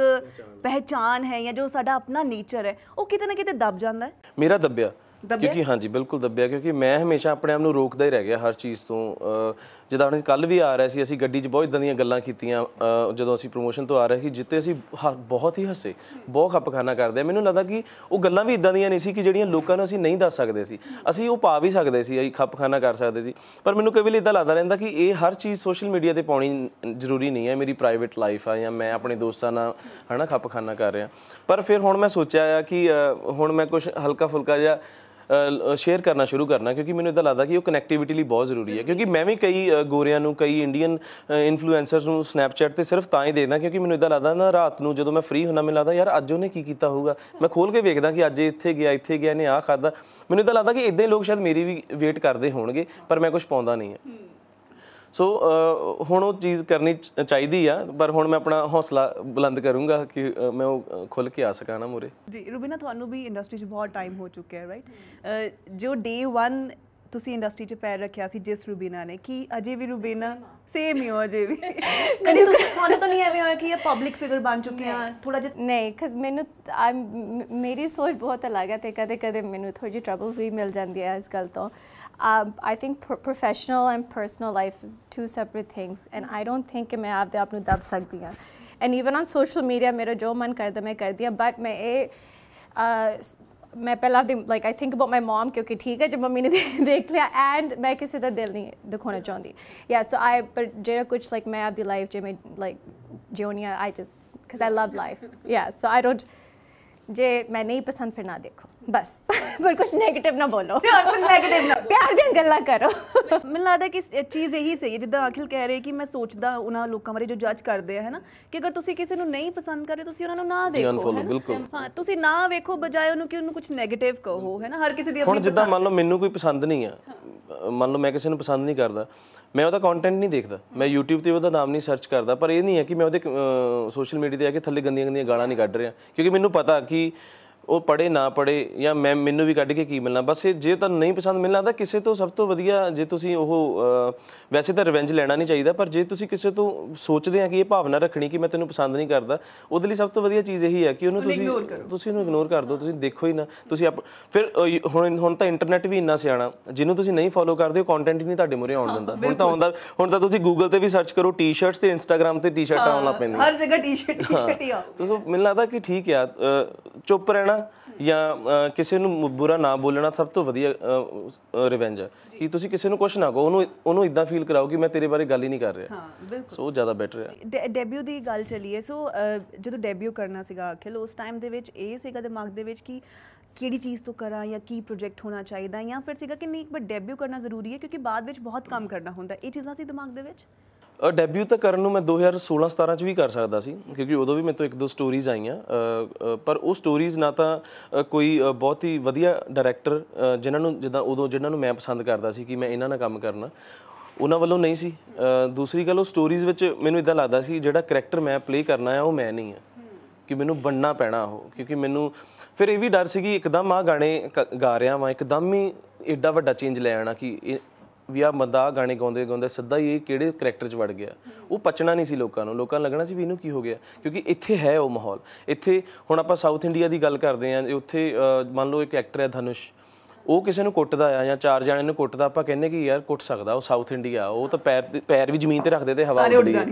ਪਹਿਚਾਨ ਹੈ ਜਾਂ ਜੋ ਸਾਡਾ ਆਪਣਾ ਨੇਚਰ ਹੈ ਉਹ ਕਿਤੇ ਨਾ ਕਿਤੇ ਦਬ ਜਾਂਦਾ ਹੈ ਮੇਰਾ ਦਬਿਆ ਕਿਉਂਕਿ ਹਾਂਜੀ ਬਿਲਕੁਲ ਦਬਿਆ ਕਿਉਂਕਿ ਮੈਂ ਹਮੇਸ਼ਾ ਆਪਣੇ ਆਪ ਨੂੰ ਰੋਕਦਾ ਹੀ ਰਹਿ ਗਿਆ ਹਰ ਚੀਜ਼ ਤੋਂ ਜਦੋਂ ਹੁਣ ਕੱਲ ਵੀ ਆ ਰਹੇ ਸੀ ਅਸੀਂ ਗੱਡੀ 'ਚ ਬਹੁਤ ਇਦਾਂ ਦੀਆਂ ਗੱਲਾਂ ਕੀਤੀਆਂ ਜਦੋਂ ਅਸੀਂ ਪ੍ਰੋਮੋਸ਼ਨ ਤੋਂ ਆ ਰਹੇ ਸੀ ਜਿੱਤੇ ਅਸੀਂ ਬਹੁਤ ਹੀ ਹੱਸੇ ਬਹੁਤ ਖੱਪਖਾਨਾ ਕਰਦੇ ਮੈਨੂੰ ਲੱਗਾ ਕਿ ਉਹ ਗੱਲਾਂ ਵੀ ਇਦਾਂ ਦੀਆਂ ਨਹੀਂ ਸੀ ਕਿ ਜਿਹੜੀਆਂ ਲੋਕਾਂ ਨੂੰ ਅਸੀਂ ਨਹੀਂ ਦੱਸ ਸਕਦੇ ਸੀ ਅਸੀਂ ਉਹ ਪਾ ਵੀ ਸਕਦੇ ਸੀ ਅਸੀਂ ਖੱਪਖਾਨਾ ਕਰ ਸਕਦੇ ਸੀ ਪਰ ਮੈਨੂੰ ਕਦੇ ਵੀ ਇਦਾਂ ਲੱਗਦਾ ਰਹਿੰਦਾ ਕਿ ਇਹ ਹਰ ਚੀਜ਼ ਸੋਸ਼ਲ ਮੀਡੀਆ ਤੇ ਪਾਉਣੀ ਜ਼ਰੂਰੀ ਨਹੀਂ ਹੈ ਮੇਰੀ ਪ੍ਰਾਈਵੇਟ ਲਾਈਫ ਆ ਜਾਂ ਮੈਂ ਆਪਣੇ ਦੋਸਤਾਂ ਨਾਲ ਹਨਾ ਖੱਪਖਾਨਾ ਕਰ ਰਿਹਾ ਪਰ ਫਿਰ ਹੁਣ ਮੈਂ ਸੋਚਿਆ ਆ ਕਿ ਹੁਣ ਮੈਂ ਕੁਝ ਹਲਕਾ ਫੁਲਕਾ ਜਿਹਾ ਸ਼ੇਅਰ ਕਰਨਾ ਸ਼ੁਰੂ ਕਰਨਾ ਕਿਉਂਕਿ ਮੈਨੂੰ ਇਦਾਂ ਲੱਗਦਾ ਕਿ ਉਹ ਕਨੈਕਟੀਵਿਟੀ ਲਈ ਬਹੁਤ ਜ਼ਰੂਰੀ ਹੈ ਕਿਉਂਕਿ ਮੈਂ ਵੀ ਕਈ ਗੋਰਿਆਂ ਨੂੰ ਕਈ ਇੰਡੀਅਨ ਇਨਫਲੂਐਂਸਰਸ ਨੂੰ ਸਨੈਪਚੈਟ ਤੇ ਸਿਰਫ ਤਾਂ ਹੀ ਦੇਖਦਾ ਕਿਉਂਕਿ ਮੈਨੂੰ ਇਦਾਂ ਲੱਗਦਾ ਨਾ ਰਾਤ ਨੂੰ ਜਦੋਂ ਮੈਂ ਫ੍ਰੀ ਹੁੰਨਾ ਮੈਨੂੰ ਲੱਗਦਾ ਯਾਰ ਅੱਜ ਉਹਨੇ ਕੀ ਕੀਤਾ ਹੋਊਗਾ ਮੈਂ ਖੋਲ ਕੇ ਵੇਖਦਾ ਕਿ ਅੱਜ ਇੱਥੇ ਗਿਆ ਇੱਥੇ ਗਿਆ ਨੇ ਆ ਖਾਦਾ ਮੈਨੂੰ ਇਦਾਂ ਲੱਗਦਾ ਕਿ ਇਦਾਂ ਹੀ ਲੋਕ ਸ਼ਾਇਦ ਮੇਰੀ ਵੀ ਵੇਟ ਕਰਦੇ ਹੋਣਗੇ ਪਰ ਮੈਂ ਕੁਝ ਪਾਉਂਦਾ ਨਹੀਂ ਹਾਂ ਸੋ ਹੁਣ ਉਹ ਚੀਜ਼ ਕਰਨੀ ਚਾਹੀਦੀ ਆ ਪਰ ਹੁਣ ਮੈਂ ਆਪਣਾ ਹੌਸਲਾ ਬੁਲੰਦ ਕਰੂੰਗਾ ਕਿ ਮੈਂ ਉਹ ਖੁੱਲ ਕੇ ਆ ਸਕਾਂ ਨਾ ਮੂਰੇ ਜੀ ਰੁਬੀਨਾ ਤੁਹਾਨੂੰ ਵੀ ਇੰਡਸਟਰੀ 'ਚ ਬਹੁਤ ਟਾਈਮ ਹੋ ਚੁੱਕਿਆ ਹੈ ਰਾਈਟ ਜੋ ਡੇ 1 ਤੁਸੀਂ ਇੰਡਸਟਰੀ 'ਚ ਪੈਰ ਰੱਖਿਆ ਸੀ ਜਿਸ ਰੁਬੀਨਾ ਨੇ ਕਿ ਅਜੇ ਵੀ ਰੁਬੀਨਾ ਸੇਮ ਹੀ ਹੋ ਅਜੇ ਵੀ ਕਦੇ ਤੁਹਾਨੂੰ ਤਾਂ ਨਹੀਂ ਐਵੇਂ ਹੋਇਆ ਕਿ ਇਹ ਪਬਲਿਕ ਫਿਗਰ ਬਣ ਚੁੱਕੇ ਆ ਥੋੜਾ ਜਿਹਾ ਨਹੀਂ ਕਜ਼ ਮੈਨੂੰ ਮੇਰੀ ਸੋਚ ਬਹੁਤ ਅਲੱਗ ਹੈ ਤੇ ਕਦੇ ਕਦੇ ਮੈਨੂੰ ਥੋੜੀ ਜਿਹੀ ਟਰਬਲ ਵੀ ਮਿਲ ਜਾਂਦੀ ਹੈ ਇਸ ਗੱਲ ਤੋਂ Um, I think pro professional and personal life is two separate things, and I don't think मैं आप अपने दब सकती हैं and even on social media मेरा जो मन करता मैं कर दिया बट मैं ये मैं पहला like I think about my mom क्योंकि ठीक है जब मम्मी ने दे, देख लिया एंड मैं किसी का दिल नहीं दिखाना चाहती या सो आई पर जो कुछ लाइक मैं आपकी लाइफ जो मैं लाइक जियोनी I just because I love life. Yeah, so I don't ਜੇ ਮੈਂ ਨਹੀਂ ਪਸੰਦ ਫਿਰ ਨਾ ਦੇਖੋ ਬਸ ਪਰ ਕੁਝ 네ਗੇਟਿਵ ਨਾ ਬੋਲੋ ਕੁਝ 네ਗੇਟਿਵ ਨਾ ਪਿਆਰ ਦੀਆਂ ਗੱਲਾਂ ਕਰੋ ਮੈਨੂੰ ਲੱਗਦਾ ਕਿ ਚੀਜ਼ ਇਹੀ ਸਹੀ ਹੈ ਜਿੱਦਾਂ ਅਖਿਲ ਕਹਿ ਰਹੇ ਕਿ ਮੈਂ ਸੋਚਦਾ ਉਹਨਾਂ ਲੋਕਾਂ ਬਾਰੇ ਜੋ ਜੱਜ ਕਰਦੇ ਆ ਹੈਨਾ ਕਿ ਅਗਰ ਤੁਸੀਂ ਕਿਸੇ ਨੂੰ ਨਹੀਂ ਪਸੰਦ ਕਰ ਰਹੇ ਤੁਸੀਂ ਉਹਨਾਂ ਨੂੰ ਨਾ ਦੇਖੋ ਹਾਂ ਤੁਸੀਂ ਨਾ ਵੇਖੋ ਬਜਾਏ ਉਹਨੂੰ ਕਿ ਉਹਨੂੰ ਕੁਝ 네ਗੇਟਿਵ ਕਹੋ ਹੈਨਾ ਹਰ ਕਿਸੇ ਦੀ ਆਪਣੀ ਹੁਣ ਜਿੱਦਾਂ ਮੰਨ ਲਓ ਮੈਨੂੰ ਕੋਈ ਪਸੰਦ ਨਹੀਂ ਆ ਮੰਨ ਲਓ ਮੈਂ ਕਿਸੇ ਨੂੰ ਪਸੰਦ ਨਹੀਂ ਕਰਦਾ ਮੈਂ ਉਹਦਾ ਕੰਟੈਂਟ ਨਹੀਂ ਦੇਖਦਾ ਮੈਂ YouTube ਤੇ ਉਹਦਾ ਨਾਮ ਨਹੀਂ ਸਰਚ ਕਰਦਾ ਪਰ ਇਹ ਨਹੀਂ ਹੈ ਕਿ ਮੈਂ ਉਹਦੇ ਸੋਸ਼ਲ ਮੀਡੀਆ ਤੇ ਆ ਕੇ ਥੱਲੇ ਗੰਦੀਆਂ ਗੰਦੀਆਂ ਗਾਲਾਂ ਨਹੀਂ ਕੱਢ ਰਿਹਾ ਕਿਉਂਕਿ ਮੈਨੂੰ ਪਤਾ ਕਿ ਉਹ ਪੜੇ ਨਾ ਪੜੇ ਜਾਂ ਮੈਂ ਮੈਨੂੰ ਵੀ ਕੱਢ ਕੇ ਕੀ ਮਿਲਣਾ ਬਸ ਇਹ ਜੇ ਤੁਹਾਨੂੰ ਨਹੀਂ ਪਸੰਦ ਮਿਲਣਾ ਤਾਂ ਕਿਸੇ ਤੋਂ ਸਭ ਤੋਂ ਵਧੀਆ ਜੇ ਤੁਸੀਂ ਉਹ ਵੈਸੇ ਤਾਂ ਰਿਵੈਂਜ ਲੈਣਾ ਨਹੀਂ ਚਾਹੀਦਾ ਪਰ ਜੇ ਤੁਸੀਂ ਕਿਸੇ ਤੋਂ ਸੋਚਦੇ ਆ ਕਿ ਇਹ ਭਾਵਨਾ ਰੱਖਣੀ ਕਿ ਮੈਂ ਤੈਨੂੰ ਪਸੰਦ ਨਹੀਂ ਕਰਦਾ ਉਹਦੇ ਲਈ ਸਭ ਤੋਂ ਵਧੀਆ ਚੀਜ਼ ਇਹੀ ਹੈ ਕਿ ਉਹਨੂੰ ਤੁਸੀਂ ਤੁਸੀਂ ਉਹਨੂੰ ਇਗਨੋਰ ਕਰ ਦਿਓ ਤੁਸੀਂ ਦੇਖੋ ਹੀ ਨਾ ਤੁਸੀਂ ਫਿਰ ਹੁਣ ਹੁਣ ਤਾਂ ਇੰਟਰਨੈਟ ਵੀ ਇੰਨਾ ਸਿਆਣਾ ਜਿਹਨੂੰ ਤੁਸੀਂ ਨਹੀਂ ਫੋਲੋ ਕਰਦੇ ਹੋ ਕੰਟੈਂਟ ਹੀ ਨਹੀਂ ਤੁਹਾਡੇ ਮੂਰੇ ਆਉਣ ਦਿੰਦਾ ਹੁਣ ਤਾਂ ਆਉਂਦਾ ਹੁਣ ਤਾਂ ਤੁਸੀਂ ਗੂਗਲ ਤੇ ਵੀ ਸਰਚ ਕਰੋ ਟੀ-ਸ਼ਰਟਸ ਤੇ ਇੰਸਟਾਗ੍ਰam ਤੇ ਟੀ ਸਰਟ ਆਉਣ ਲੱਗ ਪੈਂਦੀਆਂ ਹਰ ਜਗ੍ਹਾ ਟੀ-ਸ਼ਰਟ ਟੀ-ਸ਼ਰਟ ਹੀ ਆ ਤੁਸੀਂ ਮਿਲਣਾ ਤਾਂ ਕਿ ਠੀਕ ਆ ਚੁੱਪ ਰਹਿਣਾ ਕਹਿਣਾ ਜਾਂ ਕਿਸੇ ਨੂੰ ਬੁਰਾ ਨਾ ਬੋਲਣਾ ਸਭ ਤੋਂ ਵਧੀਆ ਰਿਵੈਂਜ ਹੈ ਕਿ ਤੁਸੀਂ ਕਿਸੇ ਨੂੰ ਕੁਝ ਨਾ ਕਹੋ ਉਹਨੂੰ ਉਹਨੂੰ ਇਦਾਂ ਫੀਲ ਕਰਾਓ ਕਿ ਮੈਂ ਤੇਰੇ ਬਾਰੇ ਗੱਲ ਹੀ ਨਹੀਂ ਕਰ ਰਿਹਾ ਹਾਂ ਬਿਲਕੁਲ ਸੋ ਜ਼ਿਆਦਾ ਬੈਟਰ ਹੈ ਡੈਬਿਊ ਦੀ ਗੱਲ ਚੱਲੀਏ ਸੋ ਜਦੋਂ ਡੈਬਿਊ ਕਰਨਾ ਸੀਗਾ ਅਖਿਲ ਉਸ ਟਾਈਮ ਦੇ ਵਿੱਚ ਇਹ ਸੀਗਾ ਦਿਮਾਗ ਦੇ ਵਿੱਚ ਕਿ ਕਿਹੜੀ ਚੀਜ਼ ਤੋਂ ਕਰਾਂ ਜਾਂ ਕੀ ਪ੍ਰੋਜੈਕਟ ਹੋਣਾ ਚਾਹੀਦਾ ਜਾਂ ਫਿਰ ਸੀਗਾ ਕਿ ਨਹੀਂ ਇੱਕ ਵਾਰ ਡੈਬਿਊ ਕਰਨਾ ਜ਼ਰੂਰੀ ਹੈ ਕਿਉਂਕਿ ਬਾਅਦ ਵਿੱਚ ਬਹੁਤ ਕੰਮ ਕਰਨਾ ਹੁੰਦਾ ਇਹ ਚੀਜ਼ਾਂ ਸੀ ਦਿਮਾਗ ਦੇ ਵਿੱਚ ਡੈਬਿਊ ਤਾਂ ਕਰਨ ਨੂੰ ਮੈਂ 2016-17 ਚ ਵੀ ਕਰ ਸਕਦਾ ਸੀ ਕਿਉਂਕਿ ਉਦੋਂ ਵੀ ਮੈਨੂੰ ਇੱਕ ਦੋ ਸਟੋਰੀਜ਼ ਆਈਆਂ ਪਰ ਉਹ ਸਟੋਰੀਜ਼ ਨਾ ਤਾਂ ਕੋਈ ਬਹੁਤ ਹੀ ਵਧੀਆ ਡਾਇਰੈਕਟਰ ਜਿਨ੍ਹਾਂ ਨੂੰ ਜਿੱਦਾਂ ਉਦੋਂ ਜਿਨ੍ਹਾਂ ਨੂੰ ਮੈਂ ਪਸੰਦ ਕਰਦਾ ਸੀ ਕਿ ਮੈਂ ਇਹਨਾਂ ਨਾਲ ਕੰਮ ਕਰਨਾ ਉਹਨਾਂ ਵੱਲੋਂ ਨਹੀਂ ਸੀ ਦੂਸਰੀ ਗੱਲ ਉਹ ਸਟੋਰੀਜ਼ ਵਿੱਚ ਮੈਨੂੰ ਇਦਾਂ ਲੱਗਦਾ ਸੀ ਜਿਹੜਾ ਕੈਰੈਕਟਰ ਮੈਂ ਪਲੇ ਕਰਨਾ ਹੈ ਉਹ ਮੈਂ ਨਹੀਂ ਹਾਂ ਕਿ ਮੈਨੂੰ ਬਣਨਾ ਪੈਣਾ ਉਹ ਕਿਉਂਕਿ ਮੈਨੂੰ ਫਿਰ ਇਹ ਵੀ ਡਰ ਸੀ ਕਿ ਇੱਕਦਮ ਆ ਗਾਣੇ ਗਾ ਰਿਹਾ ਵਾਂ ਇੱਕਦਮ ਹੀ ਏਡਾ ਵੱਡਾ ਚੇਂਜ ਲੈ ਆਣਾ ਕਿ ਵੀ ਆ ਬੰਦਾ ਗਾਣੇ ਗਾਉਂਦੇ ਗਾਉਂਦੇ ਸਿੱਧਾ ਹੀ ਕਿਹੜੇ ਕੈਰੈਕਟਰ 'ਚ ਵੜ ਗਿਆ ਉਹ ਪਚਣਾ ਨਹੀਂ ਸੀ ਲੋਕਾਂ ਨੂੰ ਲੋਕਾਂ ਨੂੰ ਲੱਗਣਾ ਸੀ ਵੀ ਇਹਨੂੰ ਕੀ ਹੋ ਗਿਆ ਕਿਉਂਕਿ ਇੱਥੇ ਹੈ ਉਹ ਮਾਹੌਲ ਇੱਥੇ ਹੁਣ ਆਪਾਂ ਸਾਊਥ ਇੰਡੀਆ ਦੀ ਗੱਲ ਕਰਦੇ ਆਂ ਉੱਥੇ ਮੰਨ ਲਓ ਇੱਕ ਐਕਟਰ ਹੈ ਧਨੁਸ਼ ਉਹ ਕਿਸੇ ਨੂੰ ਕੁੱਟਦਾ ਆ ਜਾਂ ਚਾਰ ਜਣੇ ਨੂੰ ਕੁੱਟਦਾ ਆਪਾਂ ਕਹਿੰਨੇ ਕਿ ਯਾਰ ਕੁੱਟ ਸਕਦਾ ਉਹ ਸਾਊਥ ਇੰਡੀਆ ਉਹ ਤਾਂ ਪੈਰ ਪੈਰ ਵੀ ਜ਼ਮੀਨ ਤੇ ਰੱਖਦੇ ਤੇ ਹਵਾ ਉੱਡਦੀ ਹੈ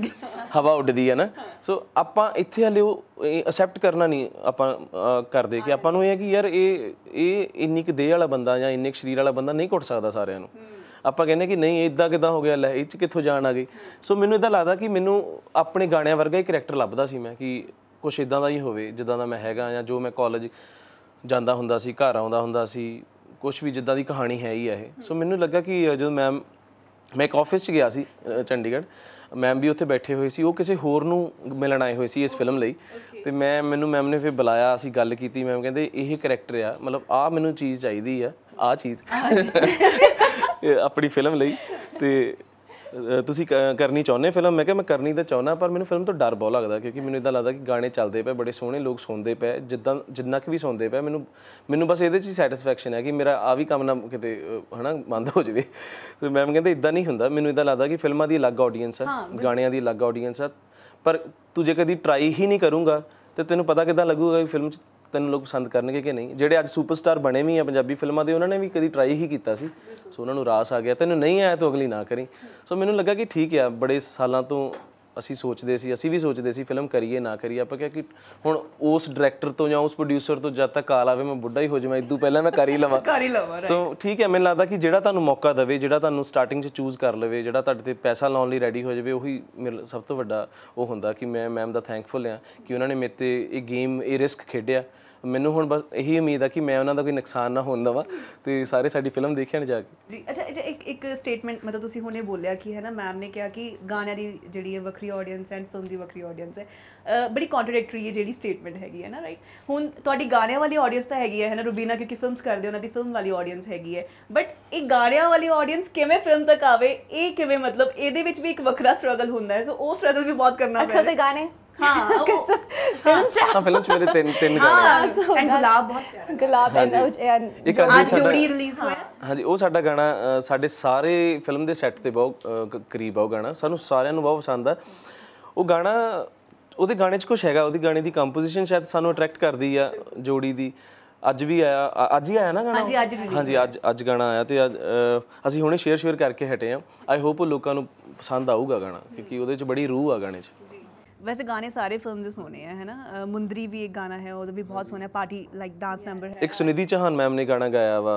ਹਵਾ ਉੱਡਦੀ ਹੈ ਨਾ ਸੋ ਆਪਾਂ ਇੱਥੇ ਹਲੇ ਉਹ ਅਕਸੈਪਟ ਕਰਨਾ ਨਹੀਂ ਆਪਾਂ ਕਰਦੇ ਕਿ ਆਪਾਂ ਨੂੰ ਇਹ ਹੈ ਕਿ ਯਾਰ ਇਹ ਇਹ ਇੰਨੀ ਕਿ ਦੇਹ ਵਾਲਾ ਬੰਦਾ ਜਾਂ ਇੰਨੇ ਕਿ ਸਰੀਰ ਵਾਲਾ ਬੰਦਾ ਨਹੀਂ ਕੁੱਟ ਸਕਦਾ ਸਾਰਿਆਂ ਨੂੰ ਆਪਾਂ ਕਹਿੰਦੇ ਕਿ ਨਹੀਂ ਇਦਾਂ ਕਿਦਾਂ ਹੋ ਗਿਆ ਲੈ ਇਹ ਚ ਕਿੱਥੋਂ ਜਾਣ ਆ ਗਈ ਸੋ ਮੈਨੂੰ ਇਦਾਂ ਲੱਗਦਾ ਕਿ ਮੈਨੂੰ ਆਪਣੇ ਗਾਣਿਆਂ ਵਰਗਾ ਹੀ ਕੈਰੈਕਟਰ ਲੱਭਦਾ ਸੀ ਮੈਂ ਕਿ ਕੁਝ ਇਦਾਂ ਦਾ ਹੀ ਹੋਵੇ ਜਿੱਦਾਂ ਦਾ ਮੈਂ ਹੈਗਾ ਜਾਂ ਜੋ ਮੈਂ ਕਾਲਜ ਜਾਂਦਾ ਹੁੰਦਾ ਸੀ ਘਰ ਆਉਂਦਾ ਹੁੰਦਾ ਸੀ ਕੁਝ ਵੀ ਜਿੱਦਾਂ ਦੀ ਕਹਾਣੀ ਹੈ ਹੀ ਆ ਇਹ ਸੋ ਮੈਨੂੰ ਲੱਗਾ ਕਿ ਜਦੋਂ ਮੈਮ ਮੈਂ ਇੱਕ ਆਫਿਸ 'ਚ ਗਿਆ ਸੀ ਚੰਡੀਗੜ੍ਹ ਮੈਮ ਵੀ ਉੱਥੇ ਬੈਠੇ ਹੋਏ ਸੀ ਉਹ ਕਿਸੇ ਹੋਰ ਨੂੰ ਮਿਲਣ ਆਏ ਹੋਏ ਸੀ ਇਸ ਫਿਲਮ ਲਈ ਤੇ ਮੈਂ ਮੈਨੂੰ ਮੈਮ ਨੇ ਫਿਰ ਬੁਲਾਇਆ ਅਸੀਂ ਗੱਲ ਕੀਤੀ ਮੈਮ ਕਹਿੰਦੇ ਇਹ ਕੈਰੈਕਟਰ ਆ ਮਤਲਬ ਆ ਮੈਨੂੰ ਚੀਜ਼ ਚਾਹੀਦੀ ਆ ਆ ਚੀਜ਼ ਆਪਣੀ ਫਿਲਮ ਲਈ ਤੇ ਤੁਸੀਂ ਕਰਨੀ ਚਾਹੁੰਦੇ ਫਿਲਮ ਮੈਂ ਕਿਹਾ ਮੈਂ ਕਰਨੀ ਤਾਂ ਚਾਹੁੰਦਾ ਪਰ ਮੈਨੂੰ ਫਿਲਮ ਤੋਂ ਡਰ ਬਹੁਤ ਲੱਗਦਾ ਕਿਉਂਕਿ ਮੈਨੂੰ ਇਦਾਂ ਲੱਗਦਾ ਕਿ ਗਾਣੇ ਚੱਲਦੇ ਪਏ ਬੜੇ ਸੋਹਣੇ ਲੋਕ ਸੁਣਦੇ ਪਏ ਜਿੱਦਾਂ ਜਿੰਨਾ ਕਿ ਵੀ ਸੁਣਦੇ ਪਏ ਮੈਨੂੰ ਮੈਨੂੰ ਬਸ ਇਹਦੇ 'ਚ ਹੀ ਸੈਟੀਸਫੈਕਸ਼ਨ ਹੈ ਕਿ ਮੇਰਾ ਆ ਵੀ ਕੰਮ ਨਾ ਕਿਤੇ ਹਨਾ ਬੰਦ ਹੋ ਜਾਵੇ ਤੇ ਮੈਮ ਕਹਿੰਦੇ ਇਦਾਂ ਨਹੀਂ ਹੁੰਦਾ ਮੈਨੂੰ ਇਦਾਂ ਲੱਗਦਾ ਕਿ ਫਿਲਮਾਂ ਦੀ ਅਲੱਗ ਆਡੀਅנס ਹੈ ਗਾਣਿਆਂ ਦੀ ਅਲੱਗ ਆਡੀਅנס ਹੈ ਪਰ ਤੂੰ ਜੇ ਕਦੀ ਟਰਾਈ ਹੀ ਨਹੀਂ ਕਰੂੰਗਾ ਤੇ ਤੈਨੂੰ ਪਤਾ ਕਿਦਾਂ ਲੱਗੂਗਾ ਕਿ ਫਿਲਮ 'ਚ ਤੈਨੂੰ ਲੋਕ ਪਸੰਦ ਕਰਨਗੇ ਕਿ ਨਹੀਂ ਜਿਹੜੇ ਅੱਜ ਸੁਪਰਸਟਾਰ ਬਣੇ ਵੀ ਆ ਪੰਜਾਬੀ ਫਿਲਮਾਂ ਦੇ ਉਹਨਾਂ ਨੇ ਵੀ ਕਦੀ ਟਰਾਈ ਹੀ ਕੀਤਾ ਸੀ ਸੋ ਉਹਨਾਂ ਨੂੰ ਰਾਸ ਆ ਗਿਆ ਤੈਨੂੰ ਨਹੀਂ ਆਇਆ ਤੂੰ ਅਗਲੀ ਨਾ ਕਰੀ ਸੋ ਮੈਨੂੰ ਲੱਗਾ ਕਿ ਠੀਕ ਆ ਬੜੇ ਸਾਲਾਂ ਤੋਂ ਅਸੀਂ ਸੋਚਦੇ ਸੀ ਅਸੀਂ ਵੀ ਸੋਚਦੇ ਸੀ ਫਿਲਮ ਕਰੀਏ ਨਾ ਕਰੀਏ ਆਪਾਂ ਕਿਹਾ ਕਿ ਹੁਣ ਉਸ ਡਾਇਰੈਕਟਰ ਤੋਂ ਜਾਂ ਉਸ ਪ੍ਰੋਡਿਊਸਰ ਤੋਂ ਜਦ ਤੱਕ ਕਾਲ ਆਵੇ ਮੈਂ ਬੁੱਢਾ ਹੀ ਹੋ ਜਾਵਾਂ ਇਦੋਂ ਪਹਿਲਾਂ ਮੈਂ ਕਰ ਹੀ ਲਵਾਂ ਕਰ ਹੀ ਲਵਾਂ ਸੋ ਠੀਕ ਹੈ ਮੈਨੂੰ ਲੱਗਦਾ ਕਿ ਜਿਹੜਾ ਤੁਹਾਨੂੰ ਮੌਕਾ ਦਵੇ ਜਿਹੜਾ ਤੁਹਾਨੂੰ ਸਟਾਰਟਿੰਗ 'ਚ ਚੂਜ਼ ਕਰ ਲਵੇ ਜਿਹੜਾ ਤੁਹਾਡੇ ਤੇ ਪੈਸਾ ਲਾਉਣ ਲਈ ਰੈਡੀ ਹੋ ਜਾਵੇ ਉਹੀ ਸਭ ਤੋਂ ਵੱਡਾ ਉਹ ਹੁੰਦਾ ਕਿ ਮੈਂ ਮੈਮ ਦਾ ਥੈਂਕਫੁਲ ਹਾਂ ਕਿ ਉਹਨਾਂ ਨੇ ਮੇਰੇ ਤੇ ਇਹ ਗੇਮ ਇਹ ਰਿਸਕ ਖੇਡਿਆ ਮੈਨੂੰ ਹੁਣ ਬਸ ਇਹੀ ਉਮੀਦ ਆ ਕਿ ਮੈਂ ਉਹਨਾਂ ਦਾ ਕੋਈ ਨੁਕਸਾਨ ਨਾ ਹੋਣ ਦਵਾਂ ਤੇ ਸਾਰੇ ਸਾਡੀ ਫਿਲਮ ਦੇਖਿਆ ਨਾ ਜਾ ਕੇ ਜੀ ਅੱਛਾ ਇੱਕ ਇੱਕ ਸਟੇਟਮੈਂਟ ਮਤਲਬ ਤੁਸੀਂ ਹੁਣੇ ਬੋਲਿਆ ਕਿ ਹੈ ਨਾ ਮੈਮ ਨੇ ਕਿਹਾ ਕਿ ਗਾਣਿਆਂ ਦੀ ਜਿਹੜੀ ਹੈ ਵੱਖਰੀ ਆਡੀਅנס ਐਂਡ ਫਿਲਮ ਦੀ ਵੱਖਰੀ ਆਡੀਅנס ਹੈ ਬੜੀ ਕੰਟਰਡਿਕਟਰੀ ਹੈ ਜਿਹੜੀ ਸਟੇਟਮੈਂਟ ਹੈਗੀ ਹੈ ਨਾ ਰਾਈਟ ਹੁਣ ਤੁਹਾਡੀ ਗਾਣਿਆਂ ਵਾਲੀ ਆਡੀਅנס ਤਾਂ ਹੈਗੀ ਹੈ ਹੈ ਨਾ ਰੁਬੀਨਾ ਕਿਉਂਕਿ ਫਿਲਮਸ ਕਰਦੇ ਉਹਨਾਂ ਦੀ ਫਿਲਮ ਵਾਲੀ ਆਡੀਅנס ਹੈਗੀ ਹੈ ਬਟ ਇਹ ਗਾਣਿਆਂ ਵਾਲੀ ਆਡੀਅנס ਕਿਵੇਂ ਫਿਲਮ ਤੱਕ ਆਵੇ ਇਹ ਕਿਵੇਂ ਮਤਲਬ ਇਹਦੇ ਵਿੱਚ ਵੀ ਇੱਕ ਵੱਖਰਾ ਸਟਰਗਲ ਹੁੰਦਾ ਹੈ ਸੋ ਉਹ ਸਟਰਗਲ ਵੀ ਬਹੁਤ ਕਰਨਾ ਪੈਂਦਾ ਅੱਛਾ ਤੇ ਗਾਣੇ ਹਾਂ ਤਾਂ ਫਿਲਮ ਚ ਮੇਰੇ ਤਿੰਨ ਤਿੰਨ ਗਾਣੇ ਐਂਡ ਗੁਲਾਬ ਬਹੁਤ ਪਿਆਰਾ ਗੁਲਾਬ ਐਂਡ ਇੱਕ ਅੱਜ ਜੋੜੀ ਰਿਲੀਜ਼ ਹੋਇਆ ਹਾਂਜੀ ਉਹ ਸਾਡਾ ਗਾਣਾ ਸਾਡੇ ਸਾਰੇ ਫਿਲਮ ਦੇ ਸੈੱਟ ਤੇ ਬਹੁਤ ਕਰੀਬ ਆ ਉਹ ਗਾਣਾ ਸਾਨੂੰ ਸਾਰਿਆਂ ਨੂੰ ਬਹੁਤ ਪਸੰਦ ਆ ਉਹ ਗਾਣਾ ਉਹਦੇ ਗਾਣੇ 'ਚ ਕੁਝ ਹੈਗਾ ਉਹਦੀ ਗਾਣੇ ਦੀ ਕੰਪੋਜੀਸ਼ਨ ਸ਼ਾਇਦ ਸਾਨੂੰ ਅਟਰੈਕਟ ਕਰਦੀ ਆ ਜੋੜੀ ਦੀ ਅੱਜ ਵੀ ਆਇਆ ਅੱਜ ਹੀ ਆਇਆ ਨਾ ਗਾਣਾ ਹਾਂਜੀ ਅੱਜ ਹਾਂਜੀ ਅੱਜ ਅੱਜ ਗਾਣਾ ਆਇਆ ਤੇ ਅੱਜ ਅਸੀਂ ਹੁਣੇ ਸ਼ੇਅਰ ਸ਼ੇਅਰ ਕਰਕੇ ਹਟੇ ਆ ਆਈ ਹੋਪ ਉਹ ਲੋਕਾਂ ਨੂੰ ਪਸੰਦ ਆਊਗਾ ਗਾਣਾ ਕਿਉਂਕਿ ਉਹਦੇ 'ਚ ਬੜੀ ਰੂਹ ਆ ਗਾਣੇ 'ਚ ਵੈਸੇ ਗਾਣੇ ਸਾਰੇ ਫਿਲਮ ਦੇ ਸੋਹਣੇ ਆ ਹੈਨਾ ਮੁੰਦਰੀ ਵੀ ਇੱਕ ਗਾਣਾ ਹੈ ਉਹਦਾ ਵੀ ਬਹੁਤ ਸੋਹਣਾ ਪਾਰਟੀ ਲਾਈਕ ਡਾਂਸ ਮੈਂਬਰ ਹੈ ਇੱਕ ਸੁਨਿਧੀ ਚਾਹਨ ਮੈਮ ਨੇ ਗਾਣਾ ਗਾਇਆ ਵਾ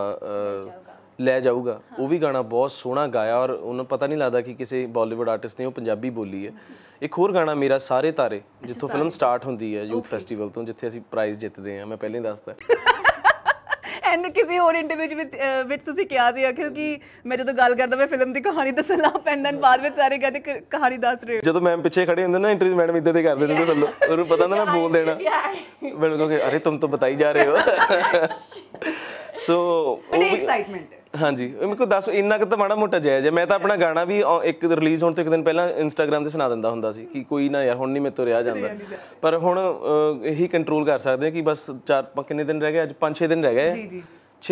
ਲੈ ਜਾਊਗਾ ਉਹ ਵੀ ਗਾਣਾ ਬਹੁਤ ਸੋਹਣਾ ਗਾਇਆ ਔਰ ਉਹਨੂੰ ਪਤਾ ਨਹੀਂ ਲੱਗਦਾ ਕਿ ਕਿਸੇ ਬਾਲੀਵੁੱਡ ਆਰਟਿਸਟ ਨੇ ਉਹ ਪੰਜਾਬੀ ਬੋਲੀ ਹੈ ਇੱਕ ਹੋਰ ਗਾਣਾ ਮੇਰਾ ਸਾਰੇ ਤਾਰੇ ਜਿੱਥੋਂ ਫਿਲਮ ਸਟਾਰਟ ਹੁੰਦੀ ਹੈ ਯੂਥ ਫੈਸਟੀਵਲ ਤੋਂ ਜਿੱਥੇ ਅਸੀਂ ਪ੍ਰਾਈਜ਼ ਜਿੱਤਦੇ ਆ ਮੈਂ ਪਹਿਲਾਂ ਹੀ ਦੱਸਦਾ ਐਂਡ ਕਿਸੇ ਹੋਰ ਇੰਟਰਵਿਊ ਵਿੱਚ ਵਿੱਚ ਤੁਸੀਂ ਕਿਹਾ ਸੀ ਕਿ ਮੈਂ ਜਦੋਂ ਗੱਲ ਕਰਦਾ ਮੈਂ ਫਿਲਮ ਦੀ ਕਹਾਣੀ ਦੱਸਣ ਲੱਗ ਪੈਂਦਾ ਬਾਅਦ ਵਿੱਚ ਸਾਰੇ ਕਹਿੰਦੇ ਕਹਾਣੀ ਦੱਸ ਰਹੇ ਜਦੋਂ ਮੈਂ ਪਿੱਛੇ ਖੜੇ ਹੁੰਦੇ ਨਾ ਇੰਟਰਵਿਊ ਮੈਡਮ ਇਦਾਂ ਦੇ ਕਰਦੇ ਨੇ ਤੁਹਾਨੂੰ ਉਹਨੂੰ ਪਤਾ ਨਾ ਬੋਲ ਦੇਣਾ ਮੈਨੂੰ ਕਹਿੰਦੇ ਅਰੇ ਤੁਮ ਤਾਂ ਬਤਾਈ ਜਾ ਰਹੇ ਹੋ ਸੋ ਉਹ ਐਕਸਾਈਟਮੈਂਟ ਹਾਂਜੀ ਮੇਰੇ ਕੋ ਦੱਸ ਇੰਨਾ ਕਿ ਤਾਂ ਮਾੜਾ ਮੋਟਾ ਜਾਇਜ਼ ਹੈ ਮੈਂ ਤਾਂ ਆਪਣਾ ਗਾਣਾ ਵੀ ਇੱਕ ਰਿਲੀਜ਼ ਹੋਣ ਤੋਂ ਇੱਕ ਦਿਨ ਪਹਿਲਾਂ ਇੰਸਟਾਗ੍ਰam ਤੇ ਸੁਣਾ ਦਿੰਦਾ ਹੁੰਦਾ ਸੀ ਕਿ ਕੋਈ ਨਾ ਯਾਰ ਹੁਣ ਨਹੀਂ ਮੇਤੋਂ ਰਿਹਾ ਜਾਂਦਾ ਪਰ ਹੁਣ ਇਹੀ ਕੰਟਰੋਲ ਕਰ ਸਕਦੇ ਆ ਕਿ ਬਸ ਚਾਰ ਕਿੰਨੇ ਦਿਨ ਰਹਿ ਗਏ ਅੱਜ ਪੰਜ ਛੇ ਦਿਨ ਰਹਿ ਗਏ ਜੀ ਜੀ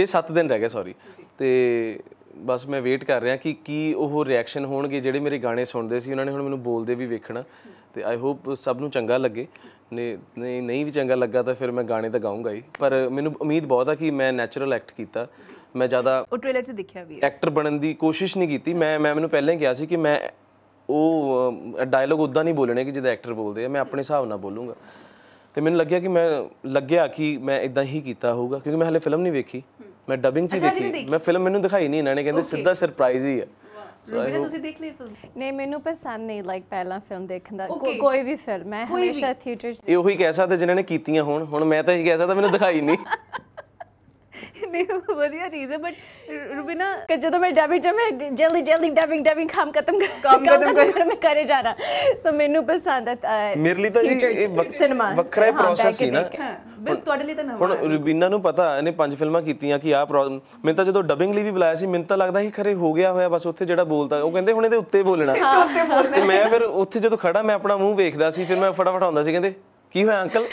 6-7 ਦਿਨ ਰਹਿ ਗਏ ਸੌਰੀ ਤੇ ਬਸ ਮੈਂ ਵੇਟ ਕਰ ਰਿਹਾ ਕਿ ਕੀ ਉਹ ਰਿਐਕਸ਼ਨ ਹੋਣਗੇ ਜਿਹੜੇ ਮੇਰੇ ਗਾਣੇ ਸੁਣਦੇ ਸੀ ਉਹਨਾਂ ਨੇ ਹੁਣ ਮੈਨੂੰ ਬੋਲਦੇ ਵੀ ਵੇਖਣਾ ਤੇ ਆਈ ਹੋਪ ਸਭ ਨੂੰ ਚੰਗਾ ਲੱਗੇ ਨਹੀਂ ਨਹੀਂ ਵੀ ਚੰਗਾ ਲੱਗਾ ਤਾਂ ਫਿਰ ਮੈਂ ਗਾਣੇ ਤਾਂ ਗਾਉਂਗਾ ਹੀ ਪਰ ਮੈਨੂੰ ਉਮੀਦ ਬਹੁਤ ਆ ਕਿ ਮੈਂ ਨੇਚਰਲ ਐਕਟ ਕੀਤਾ ਮੈਂ ਜ਼ਿਆਦਾ ਉਹ ਟ੍ਰੇਲਰ 'ਚ ਦੇਖਿਆ ਵੀ ਹੈ ਐਕਟਰ ਬਣਨ ਦੀ ਕੋਸ਼ਿਸ਼ ਨਹੀਂ ਕੀਤੀ ਮੈਂ ਮੈਂ ਮੈਨੂੰ ਪਹਿਲਾਂ ਹੀ ਕਿਹਾ ਸੀ ਕਿ ਮੈਂ ਉਹ ਡਾਇਲੋਗ ਉਦਾਂ ਨਹੀਂ ਬੋਲਣੇ ਕਿ ਜਿਹਦਾ ਐਕਟਰ ਬੋਲਦੇ ਆ ਮੈਂ ਆਪਣੇ ਹਿਸਾਬ ਨਾਲ ਬੋਲੂੰਗਾ ਤੇ ਮੈਨੂੰ ਲੱਗਿਆ ਕਿ ਮੈਂ ਲੱਗਿਆ ਕਿ ਮੈਂ ਇਦਾਂ ਹੀ ਕੀਤਾ ਹੋਊਗਾ ਕਿਉਂਕਿ ਮੈਂ ਹਲੇ ਫਿਲਮ ਨਹੀਂ ਵੇਖੀ ਮੈਂ ਡਬਿੰਗ 'ਚ ਦੇਖੀ ਮੈਂ ਫਿਲਮ ਮੈਨੂੰ ਦਿਖਾਈ ਨਹੀਂ ਇਹਨਾਂ ਨੇ ਕਹਿੰਦੇ ਸਿੱਧਾ ਸਰਪ੍ਰਾਈਜ਼ ਹੀ ਹੈ ਇਹ ਤੁਸੀਂ ਦੇਖ ਲਈ ਫਿਲਮ ਨਹੀਂ ਮੈਨੂੰ ਪਸੰਦ ਨਹੀਂ ਲਾਈਕ ਪਹਿਲਾਂ ਫਿਲਮ ਦੇਖਣ ਦਾ ਕੋਈ ਵੀ ਫਿਲਮ ਮੈਂ ਹਮੇਸ਼ਾ ਥੀਏਟਰ 'ਚ ਇਹ ਉਹੀ ਕਹਿ ਸਕਦਾ ਜਿਨ੍ਹਾਂ ਨੇ ਕੀਤੀਆਂ ਹੋਣ ਹੁਣ ਮੈਂ ਤਾਂ ਇਹ ਕਹਿ ਸਕਦਾ ਮੈਨੂੰ ਦਿਖਾਈ ਨਹੀਂ ਨਹੀਂ ਵਧੀਆ ਚੀਜ਼ ਹੈ ਬਟ ਰੁਬੀਨਾ ਕਿ ਜਦੋਂ ਮੈਂ ਡੈਬਿੰਗ ਜਮੈਂ ਜਲਦੀ ਜਲਦੀ ਡੈਬਿੰਗ ਡੈਬਿੰਗ ਕੰਮ ਖਤਮ ਕੰਮ ਖਤਮ ਕਰ ਮੈਂ ਕਰੇ ਰਹਾ ਸੋ ਮੈਨੂੰ ਪਸੰਦ ਹੈ ਮੇਰੇ ਲਈ ਤਾਂ ਇਹ ਸਿਨੇਮਾ ਵੱਖਰਾ ਹੀ ਪ੍ਰੋਸੈਸ ਸੀ ਨਾ ਬਿਲ ਤੁਹਾਡੇ ਲਈ ਤਾਂ ਨਵਾਂ ਹੁਣ ਰੁਬੀਨਾ ਨੂੰ ਪਤਾ ਇਹਨੇ ਪੰਜ ਫਿਲਮਾਂ ਕੀਤੀਆਂ ਕਿ ਆਹ ਪ੍ਰੋਬਲਮ ਮੈਨੂੰ ਤਾਂ ਜਦੋਂ ਡਬਿੰਗ ਲਈ ਵੀ ਬੁਲਾਇਆ ਸੀ ਮੈਨੂੰ ਤਾਂ ਲੱਗਦਾ ਸੀ ਖਰੇ ਹੋ ਗਿਆ ਹੋਇਆ ਬਸ ਉੱਥੇ ਜਿਹੜਾ ਬੋਲਦਾ ਉਹ ਕਹਿੰਦੇ ਹੁਣ ਇਹਦੇ ਉੱਤੇ ਬੋਲਣਾ ਤੇ ਮੈਂ ਫਿਰ ਉੱਥੇ ਜਦੋਂ ਖੜਾ ਮੈਂ ਆਪਣਾ ਮੂੰਹ ਵੇਖਦਾ ਸੀ ਫਿਰ ਮੈਂ ਫਟਾਫਟ ਆਉਂਦਾ ਸੀ ਕਹਿੰਦੇ ਕੀ ਹੋਇਆ ਅੰਕਲ